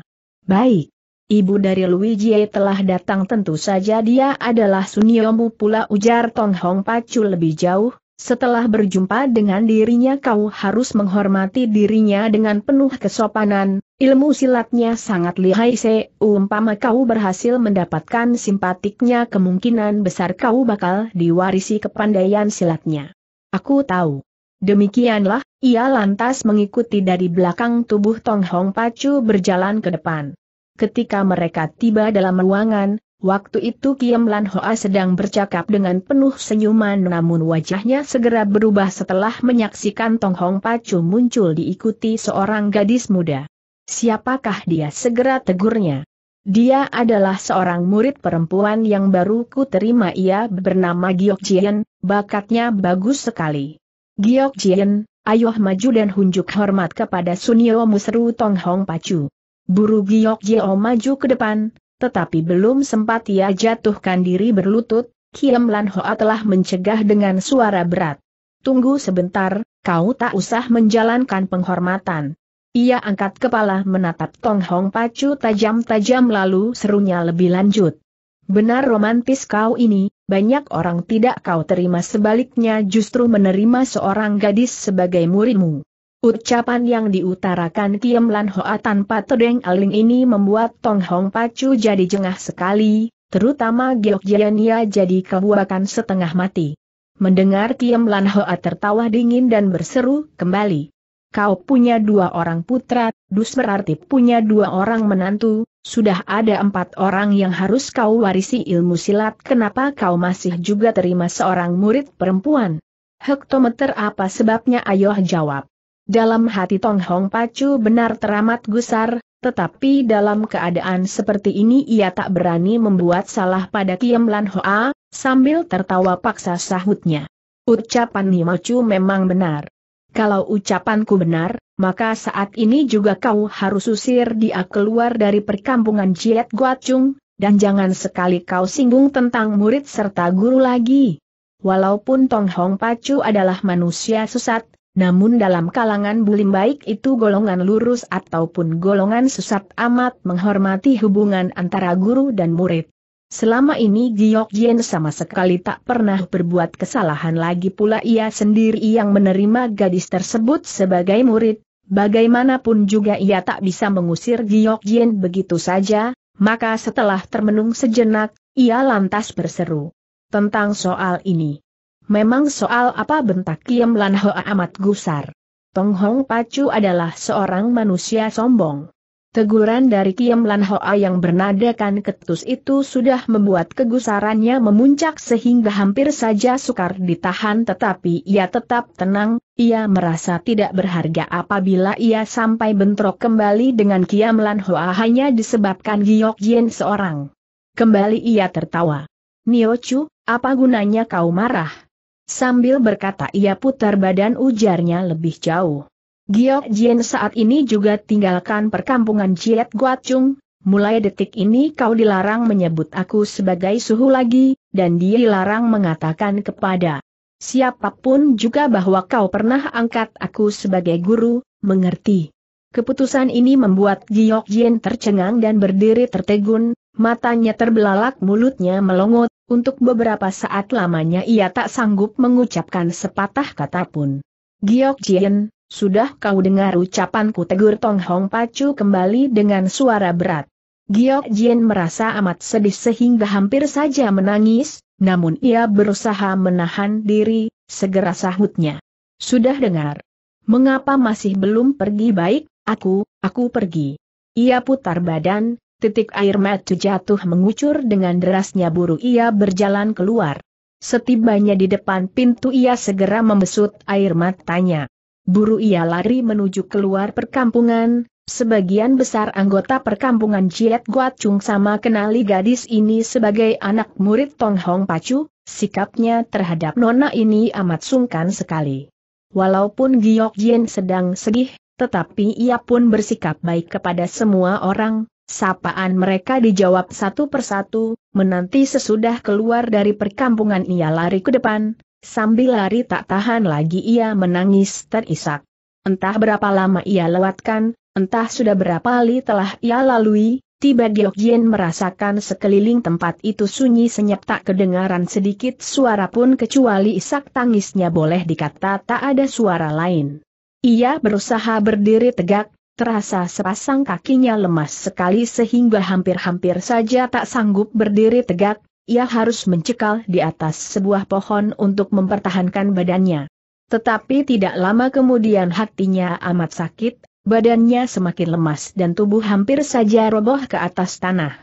Baik. Ibu dari Luigi telah datang tentu saja dia adalah Sunyomu pula ujar Tong Hong Pacu lebih jauh, setelah berjumpa dengan dirinya kau harus menghormati dirinya dengan penuh kesopanan, ilmu silatnya sangat lihai se. Umpama kau berhasil mendapatkan simpatiknya kemungkinan besar kau bakal diwarisi kepandaian silatnya. Aku tahu. Demikianlah, ia lantas mengikuti dari belakang tubuh Tong Hong Pacu berjalan ke depan. Ketika mereka tiba dalam ruangan, Waktu itu Kiam Lan Hoa sedang bercakap dengan penuh senyuman namun wajahnya segera berubah setelah menyaksikan Tong Hong Pacu muncul diikuti seorang gadis muda. Siapakah dia segera tegurnya? Dia adalah seorang murid perempuan yang baru ku terima ia bernama Giok Jian, bakatnya bagus sekali. Giok Jian, ayoh maju dan hunjuk hormat kepada Sunio Musru Tong Hong Pacu. Buru Giok Jio maju ke depan, tetapi belum sempat ia jatuhkan diri berlutut, Kiem Lan Hoa telah mencegah dengan suara berat. Tunggu sebentar, kau tak usah menjalankan penghormatan. Ia angkat kepala menatap Tong Hong Pacu tajam-tajam lalu serunya lebih lanjut. Benar romantis kau ini, banyak orang tidak kau terima sebaliknya justru menerima seorang gadis sebagai muridmu. Ucapan yang diutarakan Kiem Lan Hoa tanpa tedeng aling ini membuat Tong Hong Pacu jadi jengah sekali, terutama Giok Jiania jadi kebuakan setengah mati. Mendengar Kiem Lan Hoa tertawa dingin dan berseru kembali. Kau punya dua orang putra, dus berarti punya dua orang menantu, sudah ada empat orang yang harus kau warisi ilmu silat kenapa kau masih juga terima seorang murid perempuan? Hektometer apa sebabnya ayoh jawab. Dalam hati Tong Hong Pacu benar teramat gusar, tetapi dalam keadaan seperti ini ia tak berani membuat salah pada Kiem Lan Hoa, sambil tertawa paksa sahutnya. Ucapan Nimacu memang benar. Kalau ucapanku benar, maka saat ini juga kau harus usir dia keluar dari perkampungan Jiet Guacung, dan jangan sekali kau singgung tentang murid serta guru lagi. Walaupun Tong Hong Pacu adalah manusia sesat, namun dalam kalangan bulim baik itu golongan lurus ataupun golongan sesat amat menghormati hubungan antara guru dan murid. Selama ini Giok Jien sama sekali tak pernah berbuat kesalahan lagi pula ia sendiri yang menerima gadis tersebut sebagai murid, bagaimanapun juga ia tak bisa mengusir Giok Jien begitu saja, maka setelah termenung sejenak, ia lantas berseru tentang soal ini. Memang soal apa bentak Kiam Lan Hoa amat gusar. Peng Hong Pacu adalah seorang manusia sombong. Teguran dari Kiam Lan Hoa yang bernadakan ketus itu sudah membuat kegusarannya memuncak sehingga hampir saja sukar ditahan tetapi ia tetap tenang, ia merasa tidak berharga apabila ia sampai bentrok kembali dengan Kiam Lan Hoa hanya disebabkan Giok Jin seorang. Kembali ia tertawa. Nio Chu, apa gunanya kau marah? Sambil berkata ia putar badan ujarnya lebih jauh. Giok Jin saat ini juga tinggalkan perkampungan Ciet Guacung, mulai detik ini kau dilarang menyebut aku sebagai suhu lagi, dan dia dilarang mengatakan kepada siapapun juga bahwa kau pernah angkat aku sebagai guru, mengerti. Keputusan ini membuat Giok Jin tercengang dan berdiri tertegun, matanya terbelalak mulutnya melongot, untuk beberapa saat lamanya ia tak sanggup mengucapkan sepatah kata pun. Giok Jien, sudah kau dengar ucapanku tegur Tong Hong Pacu kembali dengan suara berat. Giok Jien merasa amat sedih sehingga hampir saja menangis, namun ia berusaha menahan diri, segera sahutnya. Sudah dengar. Mengapa masih belum pergi baik, aku, aku pergi. Ia putar badan, Titik air mata jatuh mengucur dengan derasnya buru ia berjalan keluar. Setibanya di depan pintu ia segera membesut air matanya. Buru ia lari menuju keluar perkampungan, sebagian besar anggota perkampungan Ciet Guat Chung sama kenali gadis ini sebagai anak murid Tong Hong Pacu, sikapnya terhadap nona ini amat sungkan sekali. Walaupun Giok Jin sedang sedih, tetapi ia pun bersikap baik kepada semua orang, Sapaan mereka dijawab satu persatu, menanti sesudah keluar dari perkampungan ia lari ke depan, sambil lari tak tahan lagi ia menangis terisak. Entah berapa lama ia lewatkan, entah sudah berapa kali telah ia lalui, tiba Diokjen merasakan sekeliling tempat itu sunyi senyap tak kedengaran sedikit suara pun kecuali isak tangisnya boleh dikata tak ada suara lain. Ia berusaha berdiri tegak, Terasa sepasang kakinya lemas sekali sehingga hampir-hampir saja tak sanggup berdiri tegak, ia harus mencekal di atas sebuah pohon untuk mempertahankan badannya. Tetapi tidak lama kemudian hatinya amat sakit, badannya semakin lemas dan tubuh hampir saja roboh ke atas tanah.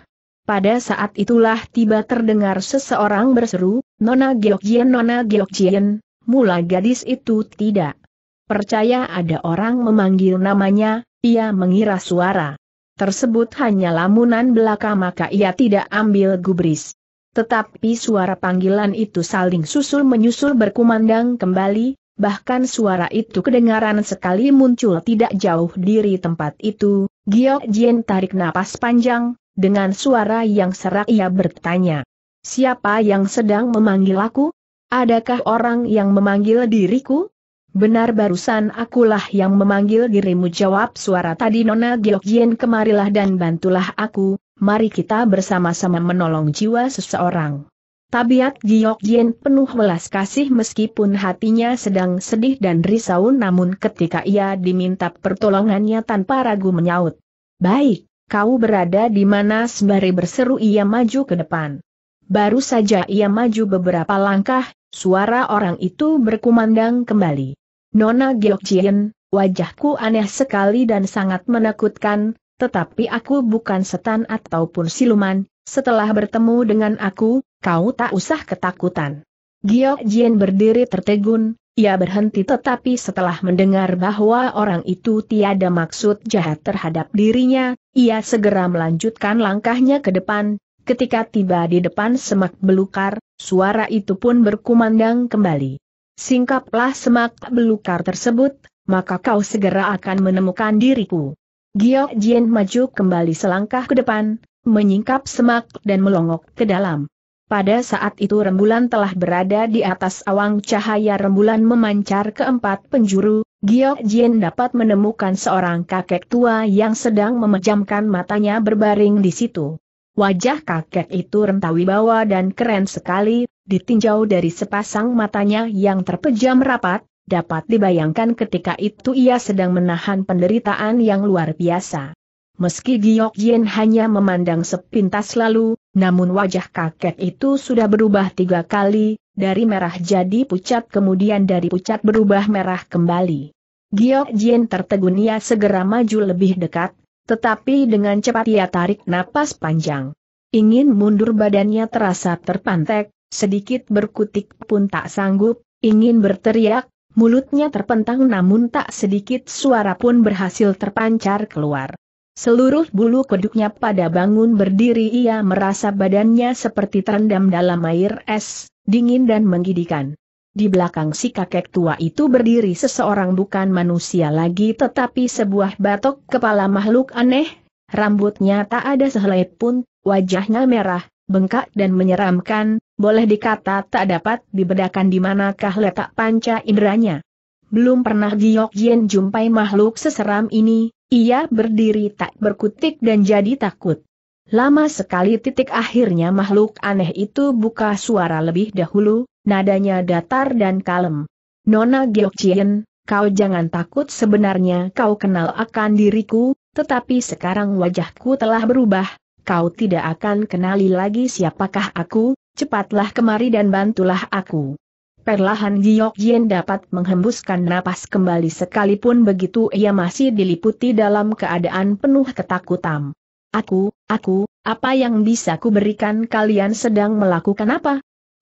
Pada saat itulah tiba terdengar seseorang berseru, Nona Jien, Nona Jien, mula gadis itu tidak percaya ada orang memanggil namanya, ia mengira suara tersebut hanya lamunan belaka maka ia tidak ambil gubris. Tetapi suara panggilan itu saling susul-menyusul berkumandang kembali, bahkan suara itu kedengaran sekali muncul tidak jauh dari tempat itu. Gio Jien tarik napas panjang, dengan suara yang serak ia bertanya. Siapa yang sedang memanggil aku? Adakah orang yang memanggil diriku? Benar barusan akulah yang memanggil dirimu jawab suara tadi Nona Giokjien kemarilah dan bantulah aku, mari kita bersama-sama menolong jiwa seseorang. Tabiat Giokjien penuh welas kasih meskipun hatinya sedang sedih dan risau namun ketika ia diminta pertolongannya tanpa ragu menyaut. Baik, kau berada di mana sembari berseru ia maju ke depan. Baru saja ia maju beberapa langkah, suara orang itu berkumandang kembali. Nona Geokjien, wajahku aneh sekali dan sangat menakutkan, tetapi aku bukan setan ataupun siluman, setelah bertemu dengan aku, kau tak usah ketakutan. Geokjien berdiri tertegun, ia berhenti tetapi setelah mendengar bahwa orang itu tiada maksud jahat terhadap dirinya, ia segera melanjutkan langkahnya ke depan, ketika tiba di depan semak belukar, suara itu pun berkumandang kembali. Singkaplah semak belukar tersebut, maka kau segera akan menemukan diriku. Gio Jin maju kembali selangkah ke depan, menyingkap semak dan melongok ke dalam. Pada saat itu rembulan telah berada di atas awang cahaya rembulan memancar ke empat penjuru, Gio Jin dapat menemukan seorang kakek tua yang sedang memejamkan matanya berbaring di situ. Wajah kakek itu rentawi bawa dan keren sekali, ditinjau dari sepasang matanya yang terpejam rapat, dapat dibayangkan ketika itu ia sedang menahan penderitaan yang luar biasa. Meski Giok Jin hanya memandang sepintas lalu, namun wajah kakek itu sudah berubah tiga kali, dari merah jadi pucat kemudian dari pucat berubah merah kembali. Giok Jin tertegun ia segera maju lebih dekat, tetapi dengan cepat ia tarik napas panjang. Ingin mundur badannya terasa terpantek, sedikit berkutik pun tak sanggup, ingin berteriak, mulutnya terpentang namun tak sedikit suara pun berhasil terpancar keluar. Seluruh bulu keduknya pada bangun berdiri ia merasa badannya seperti terendam dalam air es, dingin dan menggidikan. Di belakang si kakek tua itu berdiri seseorang bukan manusia lagi tetapi sebuah batok kepala makhluk aneh, rambutnya tak ada sehelai pun, wajahnya merah, bengkak dan menyeramkan, boleh dikata tak dapat dibedakan di manakah letak panca inderanya. Belum pernah Giok Jien jumpai makhluk seseram ini, ia berdiri tak berkutik dan jadi takut. Lama sekali titik akhirnya makhluk aneh itu buka suara lebih dahulu, nadanya datar dan kalem. Nona Giokchien, kau jangan takut sebenarnya kau kenal akan diriku, tetapi sekarang wajahku telah berubah, kau tidak akan kenali lagi siapakah aku, cepatlah kemari dan bantulah aku. Perlahan Giok Jien dapat menghembuskan napas kembali sekalipun begitu ia masih diliputi dalam keadaan penuh ketakutan. Aku, aku, apa yang bisa kuberikan kalian sedang melakukan apa?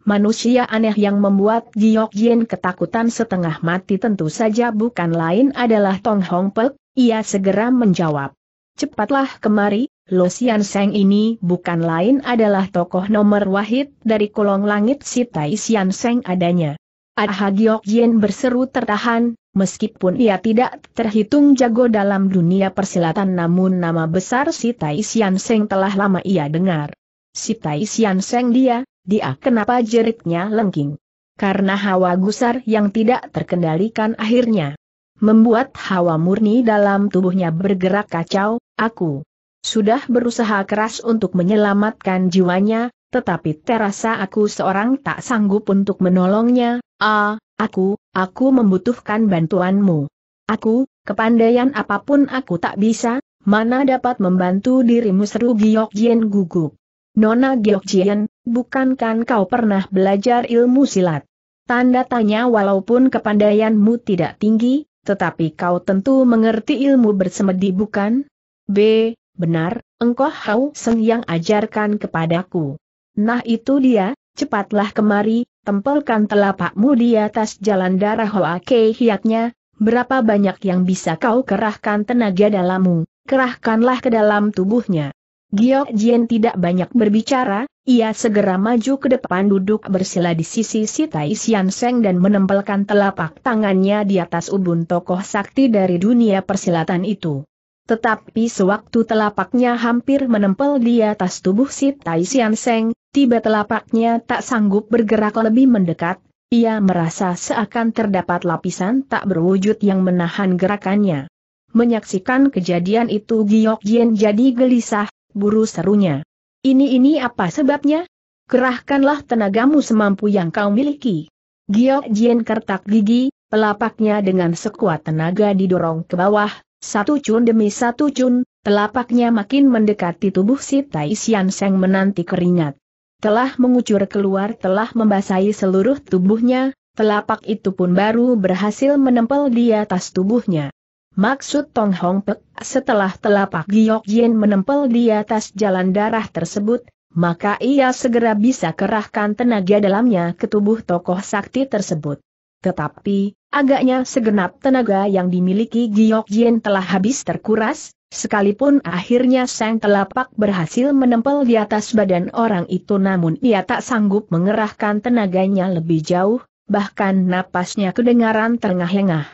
Manusia aneh yang membuat Giok Jin ketakutan setengah mati tentu saja bukan lain adalah Tong Hong Pek, ia segera menjawab. Cepatlah kemari, Lo Sian Seng ini bukan lain adalah tokoh nomor wahid dari kolong langit si Tai Sian Seng adanya. Ah Jien berseru tertahan, meskipun ia tidak terhitung jago dalam dunia persilatan namun nama besar si Tai Sian Seng telah lama ia dengar. Si Tai Sian Seng dia, dia kenapa jeritnya lengking? Karena hawa gusar yang tidak terkendalikan akhirnya. Membuat hawa murni dalam tubuhnya bergerak kacau, aku sudah berusaha keras untuk menyelamatkan jiwanya, tetapi terasa aku seorang tak sanggup untuk menolongnya, ah, aku, aku membutuhkan bantuanmu. Aku, kepandaian apapun aku tak bisa, mana dapat membantu dirimu seru Giok Jien gugup. Nona Giok Jien, bukankan kau pernah belajar ilmu silat? Tanda tanya walaupun kepandaianmu tidak tinggi, tetapi kau tentu mengerti ilmu bersemedi bukan? B. Benar, engkau Hau Seng yang ajarkan kepadaku. Nah itu dia, cepatlah kemari, tempelkan telapakmu di atas jalan darah Hoa Kei hiaknya, berapa banyak yang bisa kau kerahkan tenaga dalammu, kerahkanlah ke dalam tubuhnya. Gio Jien tidak banyak berbicara, ia segera maju ke depan duduk bersila di sisi si Tai Sian Seng dan menempelkan telapak tangannya di atas ubun tokoh sakti dari dunia persilatan itu. Tetapi sewaktu telapaknya hampir menempel di atas tubuh si Tai Sian Seng, tiba telapaknya tak sanggup bergerak lebih mendekat, ia merasa seakan terdapat lapisan tak berwujud yang menahan gerakannya. Menyaksikan kejadian itu Giok Jien jadi gelisah, buru serunya. Ini-ini apa sebabnya? Kerahkanlah tenagamu semampu yang kau miliki. Giok Jien kertak gigi, pelapaknya dengan sekuat tenaga didorong ke bawah, satu cun demi satu cun, telapaknya makin mendekati tubuh si Tai Sian Seng menanti keringat. Telah mengucur keluar telah membasahi seluruh tubuhnya, telapak itu pun baru berhasil menempel di atas tubuhnya. Maksud Tong Hong Pek, setelah telapak Giok Jin menempel di atas jalan darah tersebut, maka ia segera bisa kerahkan tenaga dalamnya ke tubuh tokoh sakti tersebut. Tetapi, Agaknya segenap tenaga yang dimiliki Giok Jin telah habis terkuras, sekalipun akhirnya sang telapak berhasil menempel di atas badan orang itu namun ia tak sanggup mengerahkan tenaganya lebih jauh, bahkan napasnya kedengaran terengah-lengah.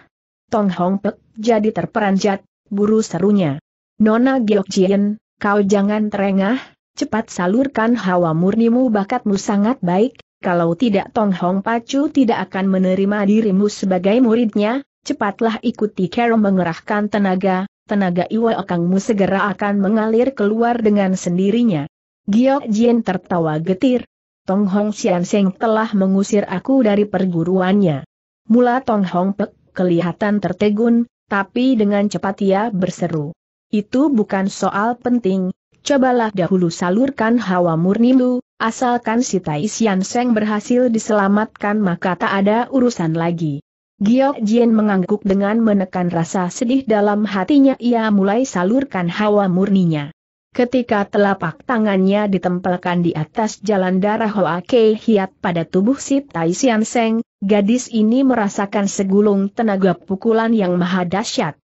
Tong Hong Pek jadi terperanjat, buru serunya. Nona Giok Jin, kau jangan terengah, cepat salurkan hawa murnimu bakatmu sangat baik, kalau tidak Tong Hong Pacu tidak akan menerima dirimu sebagai muridnya, cepatlah ikuti Kero mengerahkan tenaga, tenaga Iwa Okangmu segera akan mengalir keluar dengan sendirinya. Gio Jin tertawa getir. Tong Hong Sian Seng telah mengusir aku dari perguruannya. Mula Tong Hong Pek kelihatan tertegun, tapi dengan cepat ia berseru. Itu bukan soal penting, cobalah dahulu salurkan hawa murnimu, asalkan si Tai Sian Seng berhasil diselamatkan maka tak ada urusan lagi. Giok Jin mengangguk dengan menekan rasa sedih dalam hatinya ia mulai salurkan hawa murninya. Ketika telapak tangannya ditempelkan di atas jalan darah Hoa Kei Hiat pada tubuh si Tai Sian Seng, gadis ini merasakan segulung tenaga pukulan yang maha dahsyat.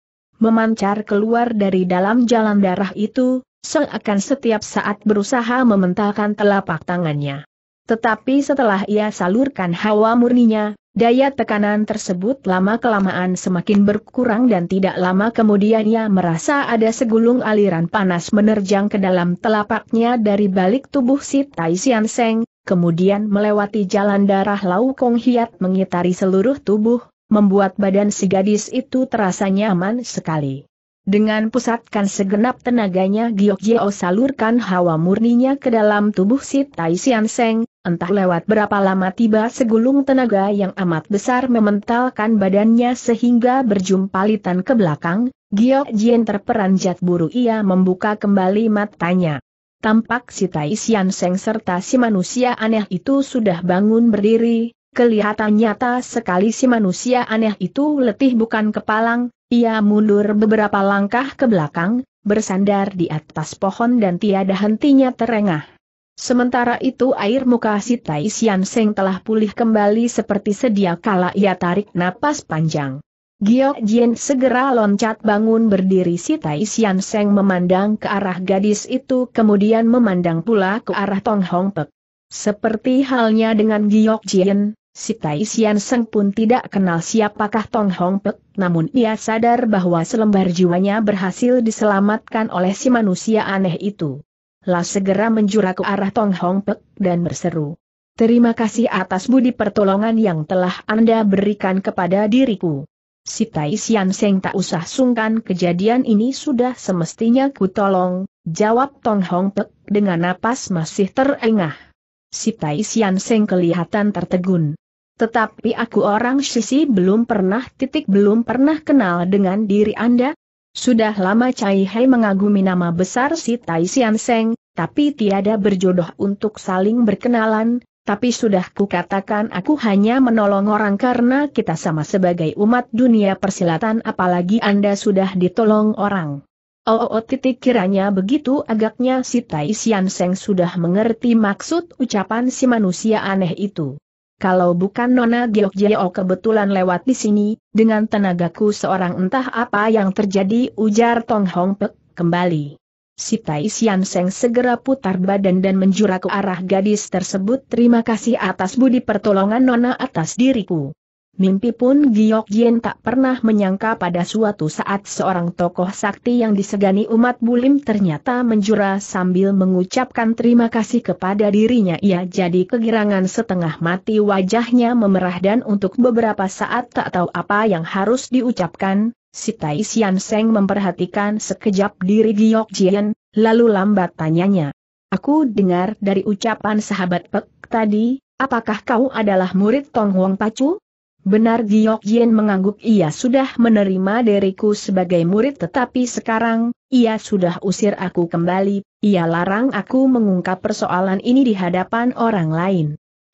Memancar keluar dari dalam jalan darah itu, akan setiap saat berusaha mementalkan telapak tangannya. Tetapi setelah ia salurkan hawa murninya, daya tekanan tersebut lama-kelamaan semakin berkurang dan tidak lama kemudian ia merasa ada segulung aliran panas menerjang ke dalam telapaknya dari balik tubuh si Tai Sian Seng, kemudian melewati jalan darah Lau Kong Hiat mengitari seluruh tubuh, membuat badan si gadis itu terasa nyaman sekali. Dengan pusatkan segenap tenaganya Giok Jio salurkan hawa murninya ke dalam tubuh si Tai Sian Seng, entah lewat berapa lama tiba segulung tenaga yang amat besar mementalkan badannya sehingga berjumpalitan ke belakang, Giok Jien terperanjat buru ia membuka kembali matanya. Tampak si Tai Sian Seng serta si manusia aneh itu sudah bangun berdiri, kelihatan nyata sekali si manusia aneh itu letih bukan kepalang, ia mundur beberapa langkah ke belakang, bersandar di atas pohon dan tiada hentinya terengah. Sementara itu air muka si Tai Sian Seng telah pulih kembali seperti sedia kala ia tarik napas panjang. Gio Jin segera loncat bangun berdiri si Tai Sian Seng memandang ke arah gadis itu kemudian memandang pula ke arah Tong Hong Pek. Seperti halnya dengan Gio Jin, Si Tai Sian Seng pun tidak kenal siapakah Tong Hong Pek, namun ia sadar bahwa selembar jiwanya berhasil diselamatkan oleh si manusia aneh itu. La segera menjura ke arah Tong Hong Pek dan berseru. Terima kasih atas budi pertolongan yang telah Anda berikan kepada diriku. Si Tai Sian Seng tak usah sungkan kejadian ini sudah semestinya kutolong, jawab Tong Hong Pek dengan napas masih terengah. Si Tai Sian Seng kelihatan tertegun. Tetapi aku orang sisi belum pernah titik belum pernah kenal dengan diri Anda. Sudah lama Cai Hei mengagumi nama besar si Tai Sian Seng, tapi tiada berjodoh untuk saling berkenalan, tapi sudah kukatakan aku hanya menolong orang karena kita sama sebagai umat dunia persilatan apalagi Anda sudah ditolong orang. Oh, oh, oh titik kiranya begitu agaknya si Tai Sian Seng sudah mengerti maksud ucapan si manusia aneh itu kalau bukan Nona Giok Jiao kebetulan lewat di sini, dengan tenagaku seorang entah apa yang terjadi ujar Tong Hong Pek, kembali. Si Tai Sian Seng segera putar badan dan menjura ke arah gadis tersebut terima kasih atas budi pertolongan Nona atas diriku. Mimpi pun Giok Jien tak pernah menyangka pada suatu saat seorang tokoh sakti yang disegani umat bulim ternyata menjura sambil mengucapkan terima kasih kepada dirinya ia jadi kegirangan setengah mati wajahnya memerah dan untuk beberapa saat tak tahu apa yang harus diucapkan, si Tai Sian Seng memperhatikan sekejap diri Giok Jien, lalu lambat tanyanya. Aku dengar dari ucapan sahabat Pek tadi, apakah kau adalah murid Tong Huang Pacu? Benar Giok Jin mengangguk ia sudah menerima diriku sebagai murid tetapi sekarang, ia sudah usir aku kembali, ia larang aku mengungkap persoalan ini di hadapan orang lain.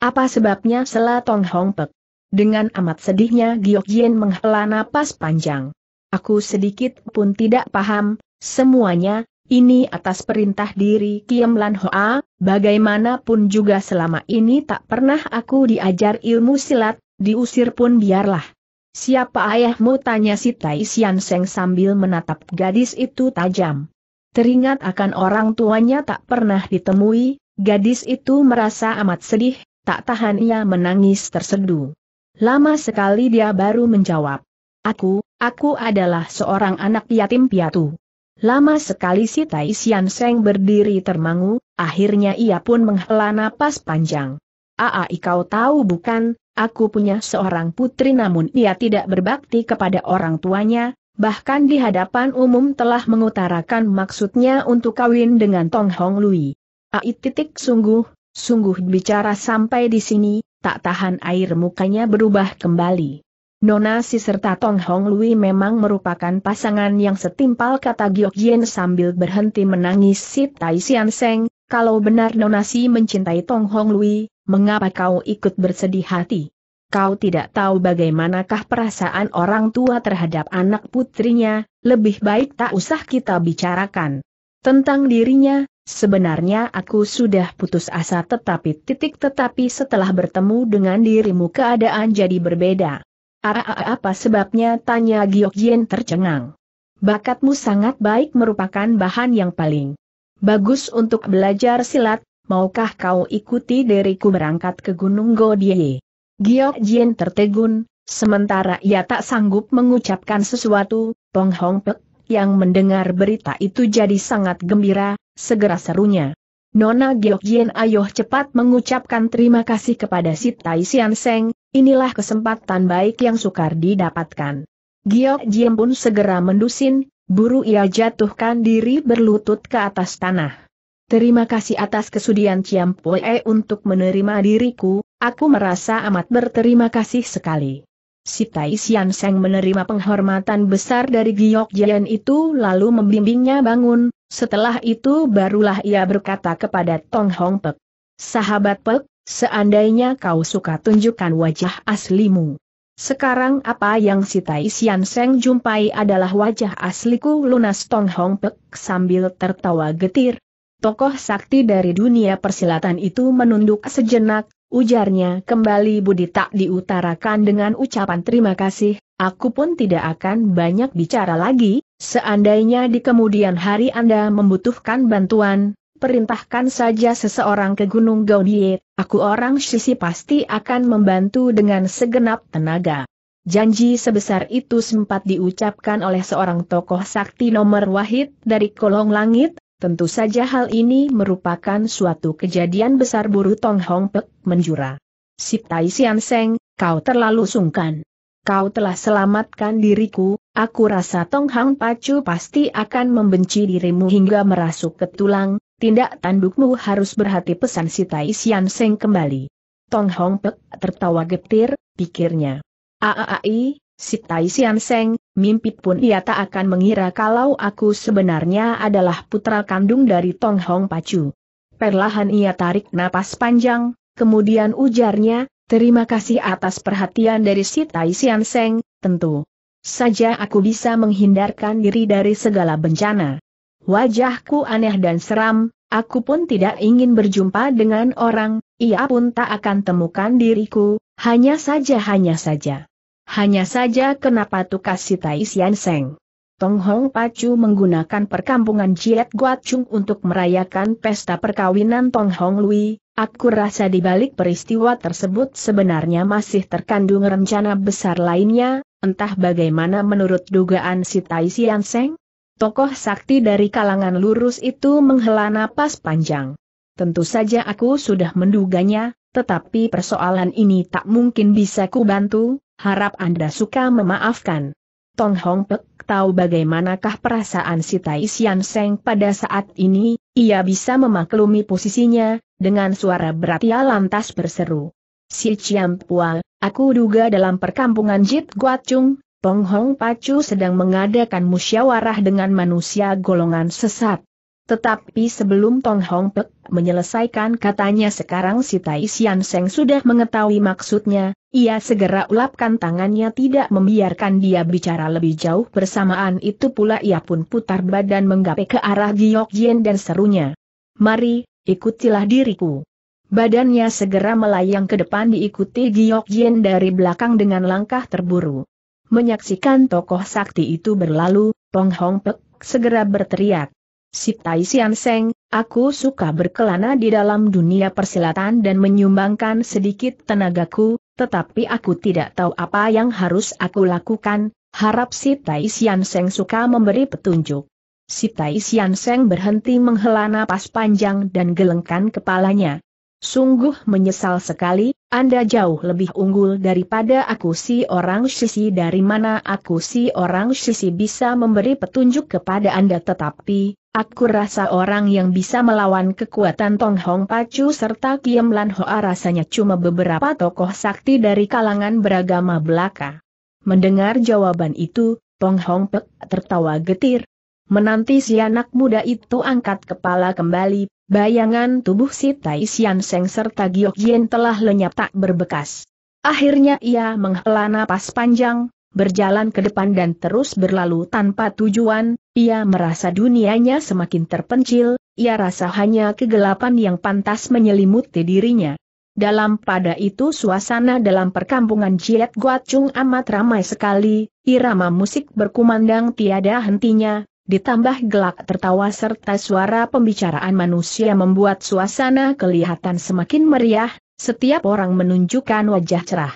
Apa sebabnya Selatong Hongpek? Dengan amat sedihnya Giok Jin menghela napas panjang. Aku sedikit pun tidak paham, semuanya, ini atas perintah diri Kiem Lan Hoa, bagaimanapun juga selama ini tak pernah aku diajar ilmu silat, Diusir pun biarlah. Siapa ayahmu tanya si Tai Sian Seng sambil menatap gadis itu tajam. Teringat akan orang tuanya tak pernah ditemui, gadis itu merasa amat sedih, tak tahan ia menangis terseduh. Lama sekali dia baru menjawab. Aku, aku adalah seorang anak yatim piatu. Lama sekali si Tai Sian Seng berdiri termangu, akhirnya ia pun menghela napas panjang. Aa, kau tahu bukan, Aku punya seorang putri namun ia tidak berbakti kepada orang tuanya, bahkan di hadapan umum telah mengutarakan maksudnya untuk kawin dengan Tong Hong Lui. Ai titik sungguh, sungguh bicara sampai di sini, tak tahan air mukanya berubah kembali. Nona Si serta Tong Hong Lui memang merupakan pasangan yang setimpal kata Giok Yen sambil berhenti menangis si Tai Sian Seng, kalau benar Nona Si mencintai Tong Hong Lui, mengapa kau ikut bersedih hati? Kau tidak tahu bagaimanakah perasaan orang tua terhadap anak putrinya, lebih baik tak usah kita bicarakan. Tentang dirinya, sebenarnya aku sudah putus asa tetapi titik tetapi setelah bertemu dengan dirimu keadaan jadi berbeda. -a apa sebabnya tanya Giok Jien tercengang. Bakatmu sangat baik merupakan bahan yang paling bagus untuk belajar silat, maukah kau ikuti diriku berangkat ke Gunung Godie? Giok Jin tertegun, sementara ia tak sanggup mengucapkan sesuatu, Pong Hong Pek, yang mendengar berita itu jadi sangat gembira, segera serunya. Nona Giok Jin ayoh cepat mengucapkan terima kasih kepada si Tai Sian Seng, inilah kesempatan baik yang sukar didapatkan. Giok Jin pun segera mendusin, buru ia jatuhkan diri berlutut ke atas tanah. Terima kasih atas kesudian Ciam Pue untuk menerima diriku, aku merasa amat berterima kasih sekali. Si Tai Sian Seng menerima penghormatan besar dari Giok Jian itu lalu membimbingnya bangun, setelah itu barulah ia berkata kepada Tong Hong Pek. Sahabat Pek, seandainya kau suka tunjukkan wajah aslimu. Sekarang apa yang si Tai Sian Seng jumpai adalah wajah asliku lunas Tong Hong Pek sambil tertawa getir, tokoh sakti dari dunia persilatan itu menunduk sejenak, ujarnya kembali budi tak diutarakan dengan ucapan terima kasih, aku pun tidak akan banyak bicara lagi, seandainya di kemudian hari Anda membutuhkan bantuan, perintahkan saja seseorang ke Gunung Gaudiet, aku orang sisi pasti akan membantu dengan segenap tenaga. Janji sebesar itu sempat diucapkan oleh seorang tokoh sakti nomor wahid dari kolong langit, Tentu saja hal ini merupakan suatu kejadian besar buru Tong Hong Pek menjura. Sip Tai Sian Seng, kau terlalu sungkan. Kau telah selamatkan diriku, aku rasa Tong Hang Pacu pasti akan membenci dirimu hingga merasuk ke tulang, tindak tandukmu harus berhati pesan si Tai Sian Seng kembali. Tong Hong Pek tertawa getir, pikirnya. Aai, si Tai Sian Seng, mimpi pun ia tak akan mengira kalau aku sebenarnya adalah putra kandung dari Tong Hong Pacu. Perlahan ia tarik napas panjang, kemudian ujarnya, terima kasih atas perhatian dari si Tai Sian Seng, tentu saja aku bisa menghindarkan diri dari segala bencana. Wajahku aneh dan seram, aku pun tidak ingin berjumpa dengan orang, ia pun tak akan temukan diriku, hanya saja hanya saja. Hanya saja kenapa tukas Si Tai Sian Seng? Tong Hong Pacu menggunakan perkampungan Jiet Guat Chung untuk merayakan pesta perkawinan Tong Hong Lui, aku rasa di balik peristiwa tersebut sebenarnya masih terkandung rencana besar lainnya, entah bagaimana menurut dugaan si Tai Sian Seng? Tokoh sakti dari kalangan lurus itu menghela napas panjang. Tentu saja aku sudah menduganya, tetapi persoalan ini tak mungkin bisa kubantu, harap Anda suka memaafkan. Tong Hong Pek tahu bagaimanakah perasaan si Tai Sian Seng pada saat ini, ia bisa memaklumi posisinya, dengan suara berat ia lantas berseru. Si Chiam Pual, aku duga dalam perkampungan Jit Guat Chung, Tong Hong Pacu sedang mengadakan musyawarah dengan manusia golongan sesat. Tetapi sebelum Tong Hong Pek menyelesaikan katanya sekarang si Tai Sian Seng sudah mengetahui maksudnya, ia segera ulapkan tangannya tidak membiarkan dia bicara lebih jauh bersamaan itu pula ia pun putar badan menggapai ke arah Giok Jien dan serunya. Mari, ikutilah diriku. Badannya segera melayang ke depan diikuti Giok Jien dari belakang dengan langkah terburu. Menyaksikan tokoh sakti itu berlalu, Tong Hong Pek segera berteriak. Si Tai Sian Seng, aku suka berkelana di dalam dunia persilatan dan menyumbangkan sedikit tenagaku, tetapi aku tidak tahu apa yang harus aku lakukan, harap si Tai Sian Seng suka memberi petunjuk. Si Tai Sian Seng berhenti menghela napas panjang dan gelengkan kepalanya. Sungguh menyesal sekali, anda jauh lebih unggul daripada aku si orang sisi dari mana aku si orang sisi bisa memberi petunjuk kepada Anda tetapi, aku rasa orang yang bisa melawan kekuatan Tong Hong Pacu serta Kiem Lan Hoa rasanya cuma beberapa tokoh sakti dari kalangan beragama belaka. Mendengar jawaban itu, Tong Hong Pek tertawa getir, Menanti si anak muda itu angkat kepala kembali, bayangan tubuh si Tai Sian Seng serta Giok Yen telah lenyap tak berbekas. Akhirnya ia menghela napas panjang, berjalan ke depan dan terus berlalu tanpa tujuan, ia merasa dunianya semakin terpencil, ia rasa hanya kegelapan yang pantas menyelimuti dirinya. Dalam pada itu suasana dalam perkampungan Jiet Guacung amat ramai sekali, irama musik berkumandang tiada hentinya, ditambah gelak tertawa serta suara pembicaraan manusia membuat suasana kelihatan semakin meriah, setiap orang menunjukkan wajah cerah.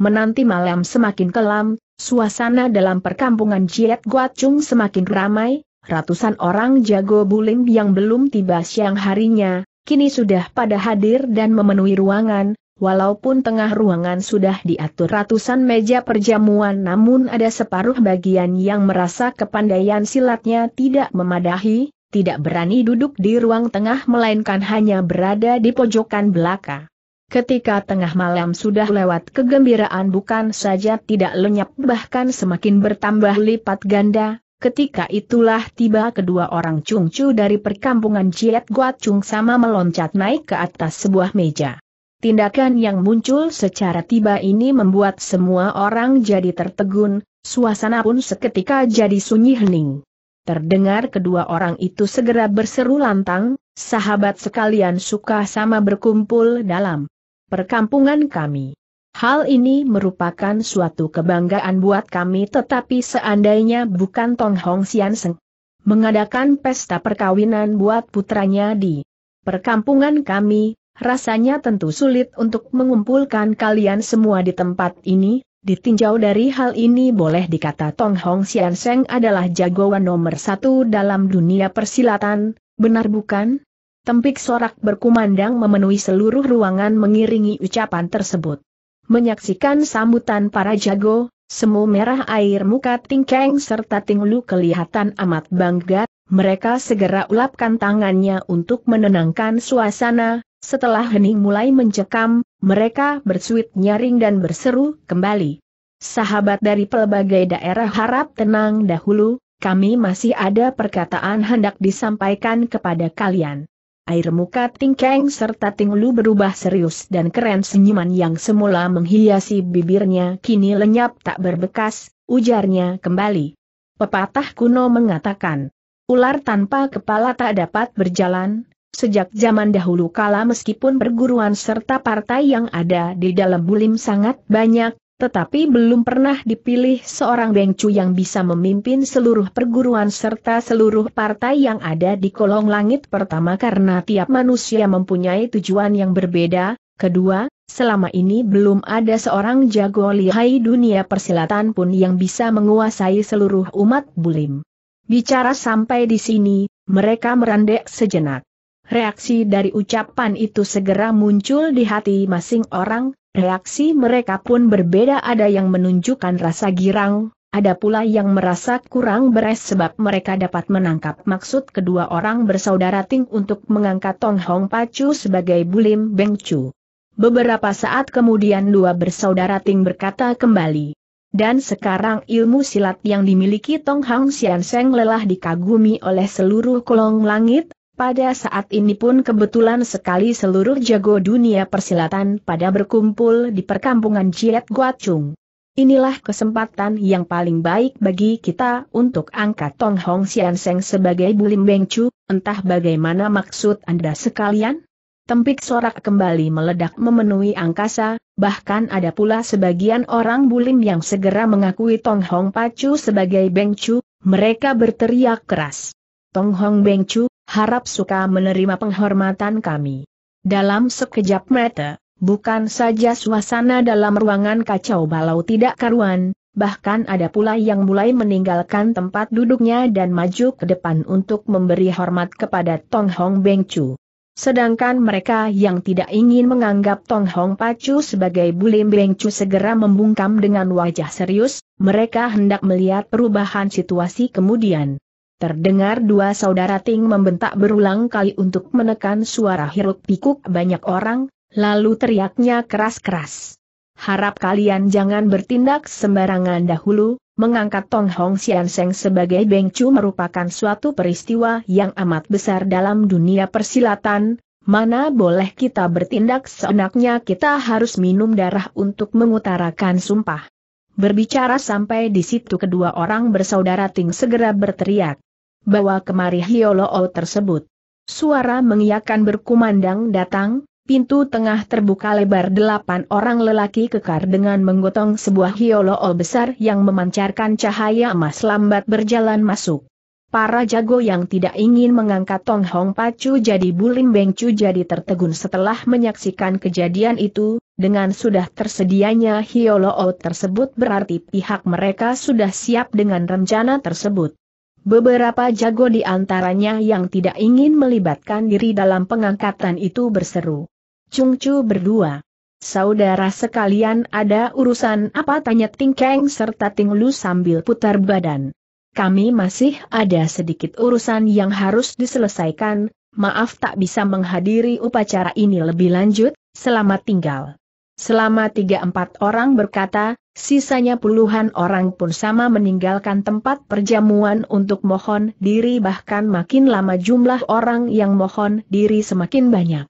Menanti malam semakin kelam, suasana dalam perkampungan Jiet Guacung semakin ramai, ratusan orang jago bulim yang belum tiba siang harinya, kini sudah pada hadir dan memenuhi ruangan, Walaupun tengah ruangan sudah diatur ratusan meja perjamuan namun ada separuh bagian yang merasa kepandaian silatnya tidak memadahi, tidak berani duduk di ruang tengah melainkan hanya berada di pojokan belaka. Ketika tengah malam sudah lewat kegembiraan bukan saja tidak lenyap bahkan semakin bertambah lipat ganda, ketika itulah tiba kedua orang cungcu dari perkampungan Ciet Guat Chung sama meloncat naik ke atas sebuah meja. Tindakan yang muncul secara tiba ini membuat semua orang jadi tertegun, suasana pun seketika jadi sunyi hening. Terdengar kedua orang itu segera berseru lantang, sahabat sekalian suka sama berkumpul dalam perkampungan kami. Hal ini merupakan suatu kebanggaan buat kami tetapi seandainya bukan Tong Hong Sian Seng mengadakan pesta perkawinan buat putranya di perkampungan kami, Rasanya tentu sulit untuk mengumpulkan kalian semua di tempat ini, ditinjau dari hal ini boleh dikata Tong Hong Sian Seng adalah jagoan nomor satu dalam dunia persilatan, benar bukan? Tempik sorak berkumandang memenuhi seluruh ruangan mengiringi ucapan tersebut. Menyaksikan sambutan para jago, semu merah air muka Ting Keng serta Ting Lu kelihatan amat bangga, mereka segera ulapkan tangannya untuk menenangkan suasana, setelah hening mulai mencekam, mereka bersuit nyaring dan berseru kembali. Sahabat dari pelbagai daerah harap tenang dahulu, kami masih ada perkataan hendak disampaikan kepada kalian. Air muka Tingkeng serta Tinglu berubah serius dan keren senyuman yang semula menghiasi bibirnya kini lenyap tak berbekas, ujarnya kembali. Pepatah kuno mengatakan, Ular tanpa kepala tak dapat berjalan, sejak zaman dahulu kala meskipun perguruan serta partai yang ada di dalam bulim sangat banyak, tetapi belum pernah dipilih seorang bengcu yang bisa memimpin seluruh perguruan serta seluruh partai yang ada di kolong langit pertama karena tiap manusia mempunyai tujuan yang berbeda, kedua, Selama ini belum ada seorang jago lihai dunia persilatan pun yang bisa menguasai seluruh umat bulim. Bicara sampai di sini, mereka merendek sejenak. Reaksi dari ucapan itu segera muncul di hati masing orang, reaksi mereka pun berbeda ada yang menunjukkan rasa girang, ada pula yang merasa kurang beres sebab mereka dapat menangkap maksud kedua orang bersaudara Ting untuk mengangkat Tong Hong Pacu sebagai Bulim Beng Chu. Beberapa saat kemudian dua bersaudara Ting berkata kembali, dan sekarang ilmu silat yang dimiliki Tong Hang Sian Seng lelah dikagumi oleh seluruh kolong langit, pada saat ini pun kebetulan sekali seluruh jago dunia persilatan pada berkumpul di perkampungan Jiet Guacung. Inilah kesempatan yang paling baik bagi kita untuk angkat Tong Hong Sian Seng sebagai Bulim Chu, entah bagaimana maksud Anda sekalian? Tempik sorak kembali meledak memenuhi angkasa, bahkan ada pula sebagian orang bulim yang segera mengakui Tong Hong Pacu sebagai Beng Chu, mereka berteriak keras. Tong Hong Beng Chu, harap suka menerima penghormatan kami. Dalam sekejap mata, bukan saja suasana dalam ruangan kacau balau tidak karuan, bahkan ada pula yang mulai meninggalkan tempat duduknya dan maju ke depan untuk memberi hormat kepada Tong Hong Beng Chu. Sedangkan mereka yang tidak ingin menganggap Tong Hong Pacu sebagai Bulim bengcu segera membungkam dengan wajah serius, mereka hendak melihat perubahan situasi kemudian. Terdengar dua saudara Ting membentak berulang kali untuk menekan suara hiruk pikuk banyak orang, lalu teriaknya keras-keras. Harap kalian jangan bertindak sembarangan dahulu, Mengangkat Tong Hong Sian Seng sebagai Beng Chu merupakan suatu peristiwa yang amat besar dalam dunia persilatan, Mana boleh kita bertindak seenaknya kita harus minum darah untuk mengutarakan sumpah. Berbicara sampai di situ kedua orang bersaudara Ting segera berteriak. Bawa kemari Hioloo tersebut. Suara mengiakan berkumandang datang, pintu tengah terbuka lebar delapan orang lelaki kekar dengan menggotong sebuah hiolool besar yang memancarkan cahaya emas lambat berjalan masuk. Para jago yang tidak ingin mengangkat Tong Hong Pacu jadi Bulim Bengcu jadi tertegun setelah menyaksikan kejadian itu, dengan sudah tersedianya Hioloo tersebut berarti pihak mereka sudah siap dengan rencana tersebut. Beberapa jago di antaranya yang tidak ingin melibatkan diri dalam pengangkatan itu berseru. Cungcu berdua. Saudara sekalian ada urusan apa tanya Tingkeng serta Tinglu sambil putar badan. Kami masih ada sedikit urusan yang harus diselesaikan, maaf tak bisa menghadiri upacara ini lebih lanjut, selamat tinggal. Selama tiga empat orang berkata, sisanya puluhan orang pun sama meninggalkan tempat perjamuan untuk mohon diri bahkan makin lama jumlah orang yang mohon diri semakin banyak.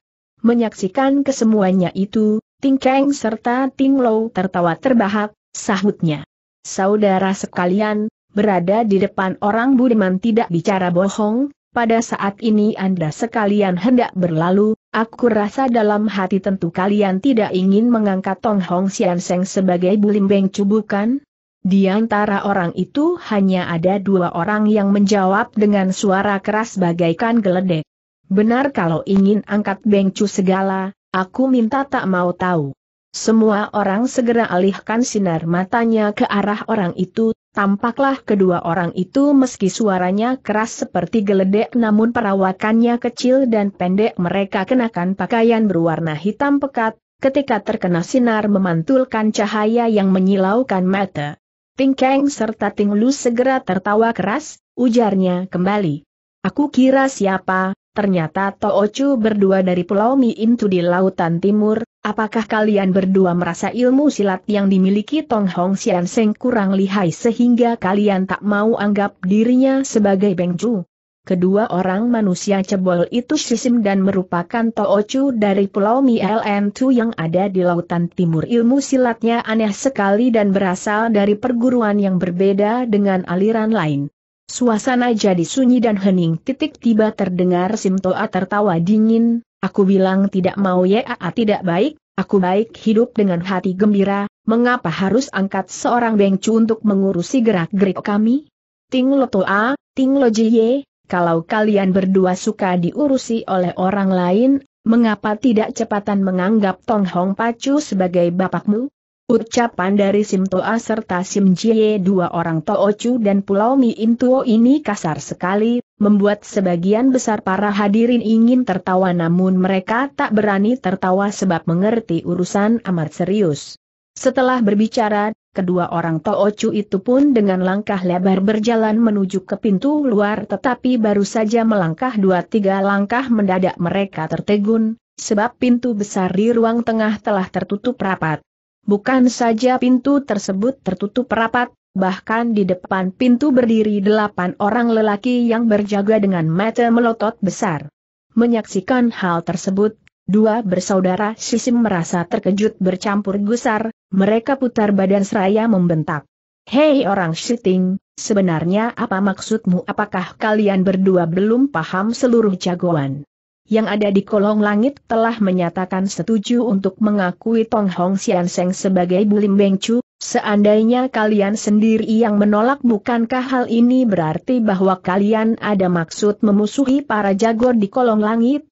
Menyaksikan kesemuanya itu, Ting Keng serta Ting Lou tertawa terbahak, sahutnya. Saudara sekalian, berada di depan orang budiman tidak bicara bohong, pada saat ini Anda sekalian hendak berlalu, aku rasa dalam hati tentu kalian tidak ingin mengangkat Tong Hong Sian Seng sebagai bulimbeng cubukan? Di antara orang itu hanya ada dua orang yang menjawab dengan suara keras bagaikan geledek. Benar kalau ingin angkat bengcu segala, aku minta tak mau tahu. Semua orang segera alihkan sinar matanya ke arah orang itu, tampaklah kedua orang itu meski suaranya keras seperti geledek namun perawakannya kecil dan pendek mereka kenakan pakaian berwarna hitam pekat, ketika terkena sinar memantulkan cahaya yang menyilaukan mata. Tingkeng serta Tinglu segera tertawa keras, ujarnya kembali. Aku kira siapa, Ternyata Toochu berdua dari Pulau Mi Intu di Lautan Timur, apakah kalian berdua merasa ilmu silat yang dimiliki Tong Hong Sian Seng kurang lihai sehingga kalian tak mau anggap dirinya sebagai Beng Bengju? Kedua orang manusia cebol itu sisim dan merupakan Toochu dari Pulau Mi LN2 yang ada di Lautan Timur ilmu silatnya aneh sekali dan berasal dari perguruan yang berbeda dengan aliran lain. Suasana jadi sunyi dan hening titik tiba terdengar Simtoa tertawa dingin, aku bilang tidak mau ya ah, tidak baik, aku baik hidup dengan hati gembira, mengapa harus angkat seorang bengcu untuk mengurusi gerak-gerik kami? Ting lo toa, ting lo Jie, kalau kalian berdua suka diurusi oleh orang lain, mengapa tidak cepatan menganggap Tong Hong Pacu sebagai bapakmu? Ucapan dari Sim Toa serta Sim Jie dua orang Toocu dan Pulau Mi Intuo ini kasar sekali, membuat sebagian besar para hadirin ingin tertawa namun mereka tak berani tertawa sebab mengerti urusan amat serius. Setelah berbicara, kedua orang Toocu itu pun dengan langkah lebar berjalan menuju ke pintu luar tetapi baru saja melangkah dua-tiga langkah mendadak mereka tertegun, sebab pintu besar di ruang tengah telah tertutup rapat. Bukan saja pintu tersebut tertutup rapat, bahkan di depan pintu berdiri delapan orang lelaki yang berjaga dengan mata melotot besar. Menyaksikan hal tersebut, dua bersaudara Sisim merasa terkejut bercampur gusar, mereka putar badan seraya membentak. Hei orang syuting, sebenarnya apa maksudmu apakah kalian berdua belum paham seluruh jagoan? yang ada di kolong langit telah menyatakan setuju untuk mengakui Tong Hong Sian Seng sebagai Bulim Beng Chu, seandainya kalian sendiri yang menolak bukankah hal ini berarti bahwa kalian ada maksud memusuhi para jago di kolong langit?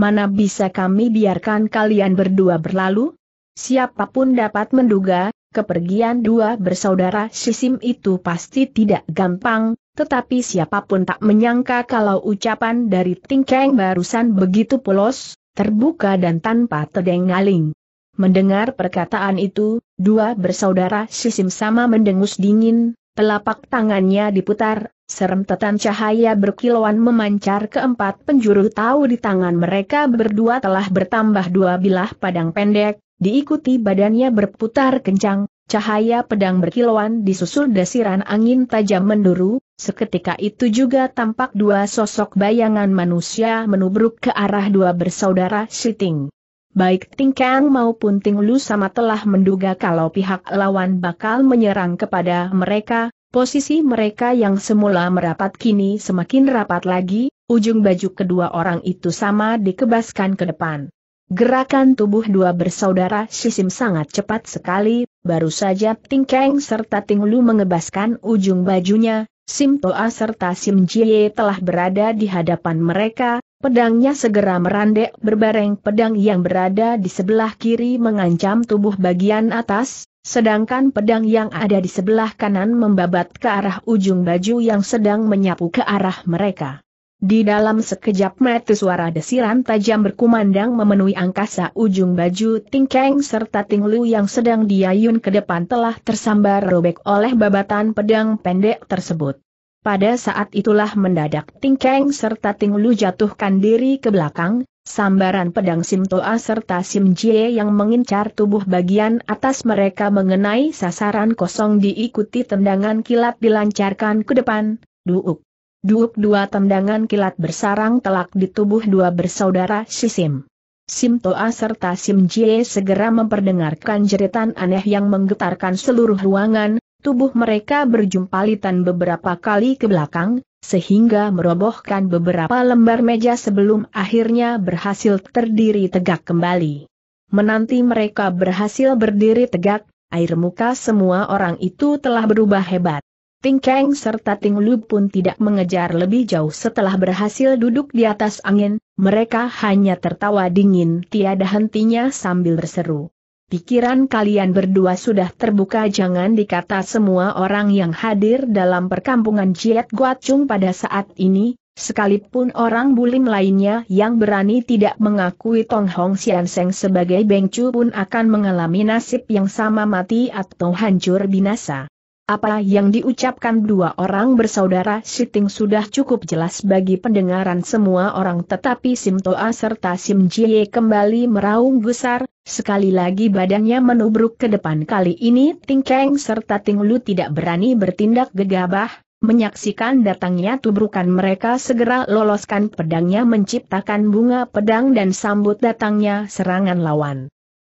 Mana bisa kami biarkan kalian berdua berlalu? Siapapun dapat menduga, kepergian dua bersaudara Sisim itu pasti tidak gampang, tetapi siapapun tak menyangka kalau ucapan dari Tingkeng barusan begitu polos, terbuka dan tanpa tedeng-ngaling. Mendengar perkataan itu, dua bersaudara sisim sama mendengus dingin, telapak tangannya diputar, serem tetan cahaya berkilauan memancar ke empat penjuru tahu di tangan mereka berdua telah bertambah dua bilah padang pendek, diikuti badannya berputar kencang, cahaya pedang berkilauan disusul desiran angin tajam menduru, Seketika itu juga tampak dua sosok bayangan manusia menubruk ke arah dua bersaudara Siting. Baik Ting Kang maupun Ting Lu sama telah menduga kalau pihak lawan bakal menyerang kepada mereka, posisi mereka yang semula merapat kini semakin rapat lagi, ujung baju kedua orang itu sama dikebaskan ke depan. Gerakan tubuh dua bersaudara Sisim sangat cepat sekali, baru saja Ting Kang serta Ting Lu mengebaskan ujung bajunya, Sim Toa serta Sim Jie telah berada di hadapan mereka, pedangnya segera merandek berbareng pedang yang berada di sebelah kiri mengancam tubuh bagian atas, sedangkan pedang yang ada di sebelah kanan membabat ke arah ujung baju yang sedang menyapu ke arah mereka. Di dalam sekejap mata suara desiran tajam berkumandang memenuhi angkasa ujung baju Ting serta Tinglu yang sedang diayun ke depan telah tersambar robek oleh babatan pedang pendek tersebut. Pada saat itulah mendadak Ting serta Tinglu jatuhkan diri ke belakang, Sambaran pedang Sim Toa serta Sim Jie yang mengincar tubuh bagian atas mereka mengenai sasaran kosong diikuti tendangan kilat dilancarkan ke depan, duuk. Duk dua tendangan kilat bersarang telak di tubuh dua bersaudara Sisim. Sim Toa serta Sim Jie segera memperdengarkan jeritan aneh yang menggetarkan seluruh ruangan, tubuh mereka berjumpa berjumpalitan beberapa kali ke belakang, sehingga merobohkan beberapa lembar meja sebelum akhirnya berhasil terdiri tegak kembali. Menanti mereka berhasil berdiri tegak, air muka semua orang itu telah berubah hebat. Ting Kang serta Ting Lu pun tidak mengejar lebih jauh setelah berhasil duduk di atas angin, mereka hanya tertawa dingin tiada hentinya sambil berseru. Pikiran kalian berdua sudah terbuka jangan dikata semua orang yang hadir dalam perkampungan Jiet Chung pada saat ini, sekalipun orang bulim lainnya yang berani tidak mengakui Tong Hong Sian Seng sebagai Chu pun akan mengalami nasib yang sama mati atau hancur binasa. Apa yang diucapkan dua orang bersaudara Siting sudah cukup jelas bagi pendengaran semua orang tetapi Sim Toa serta Sim Jie kembali meraung gusar, sekali lagi badannya menubruk ke depan kali ini Ting Keng serta Ting Lu tidak berani bertindak gegabah, menyaksikan datangnya tubrukan mereka segera loloskan pedangnya menciptakan bunga pedang dan sambut datangnya serangan lawan.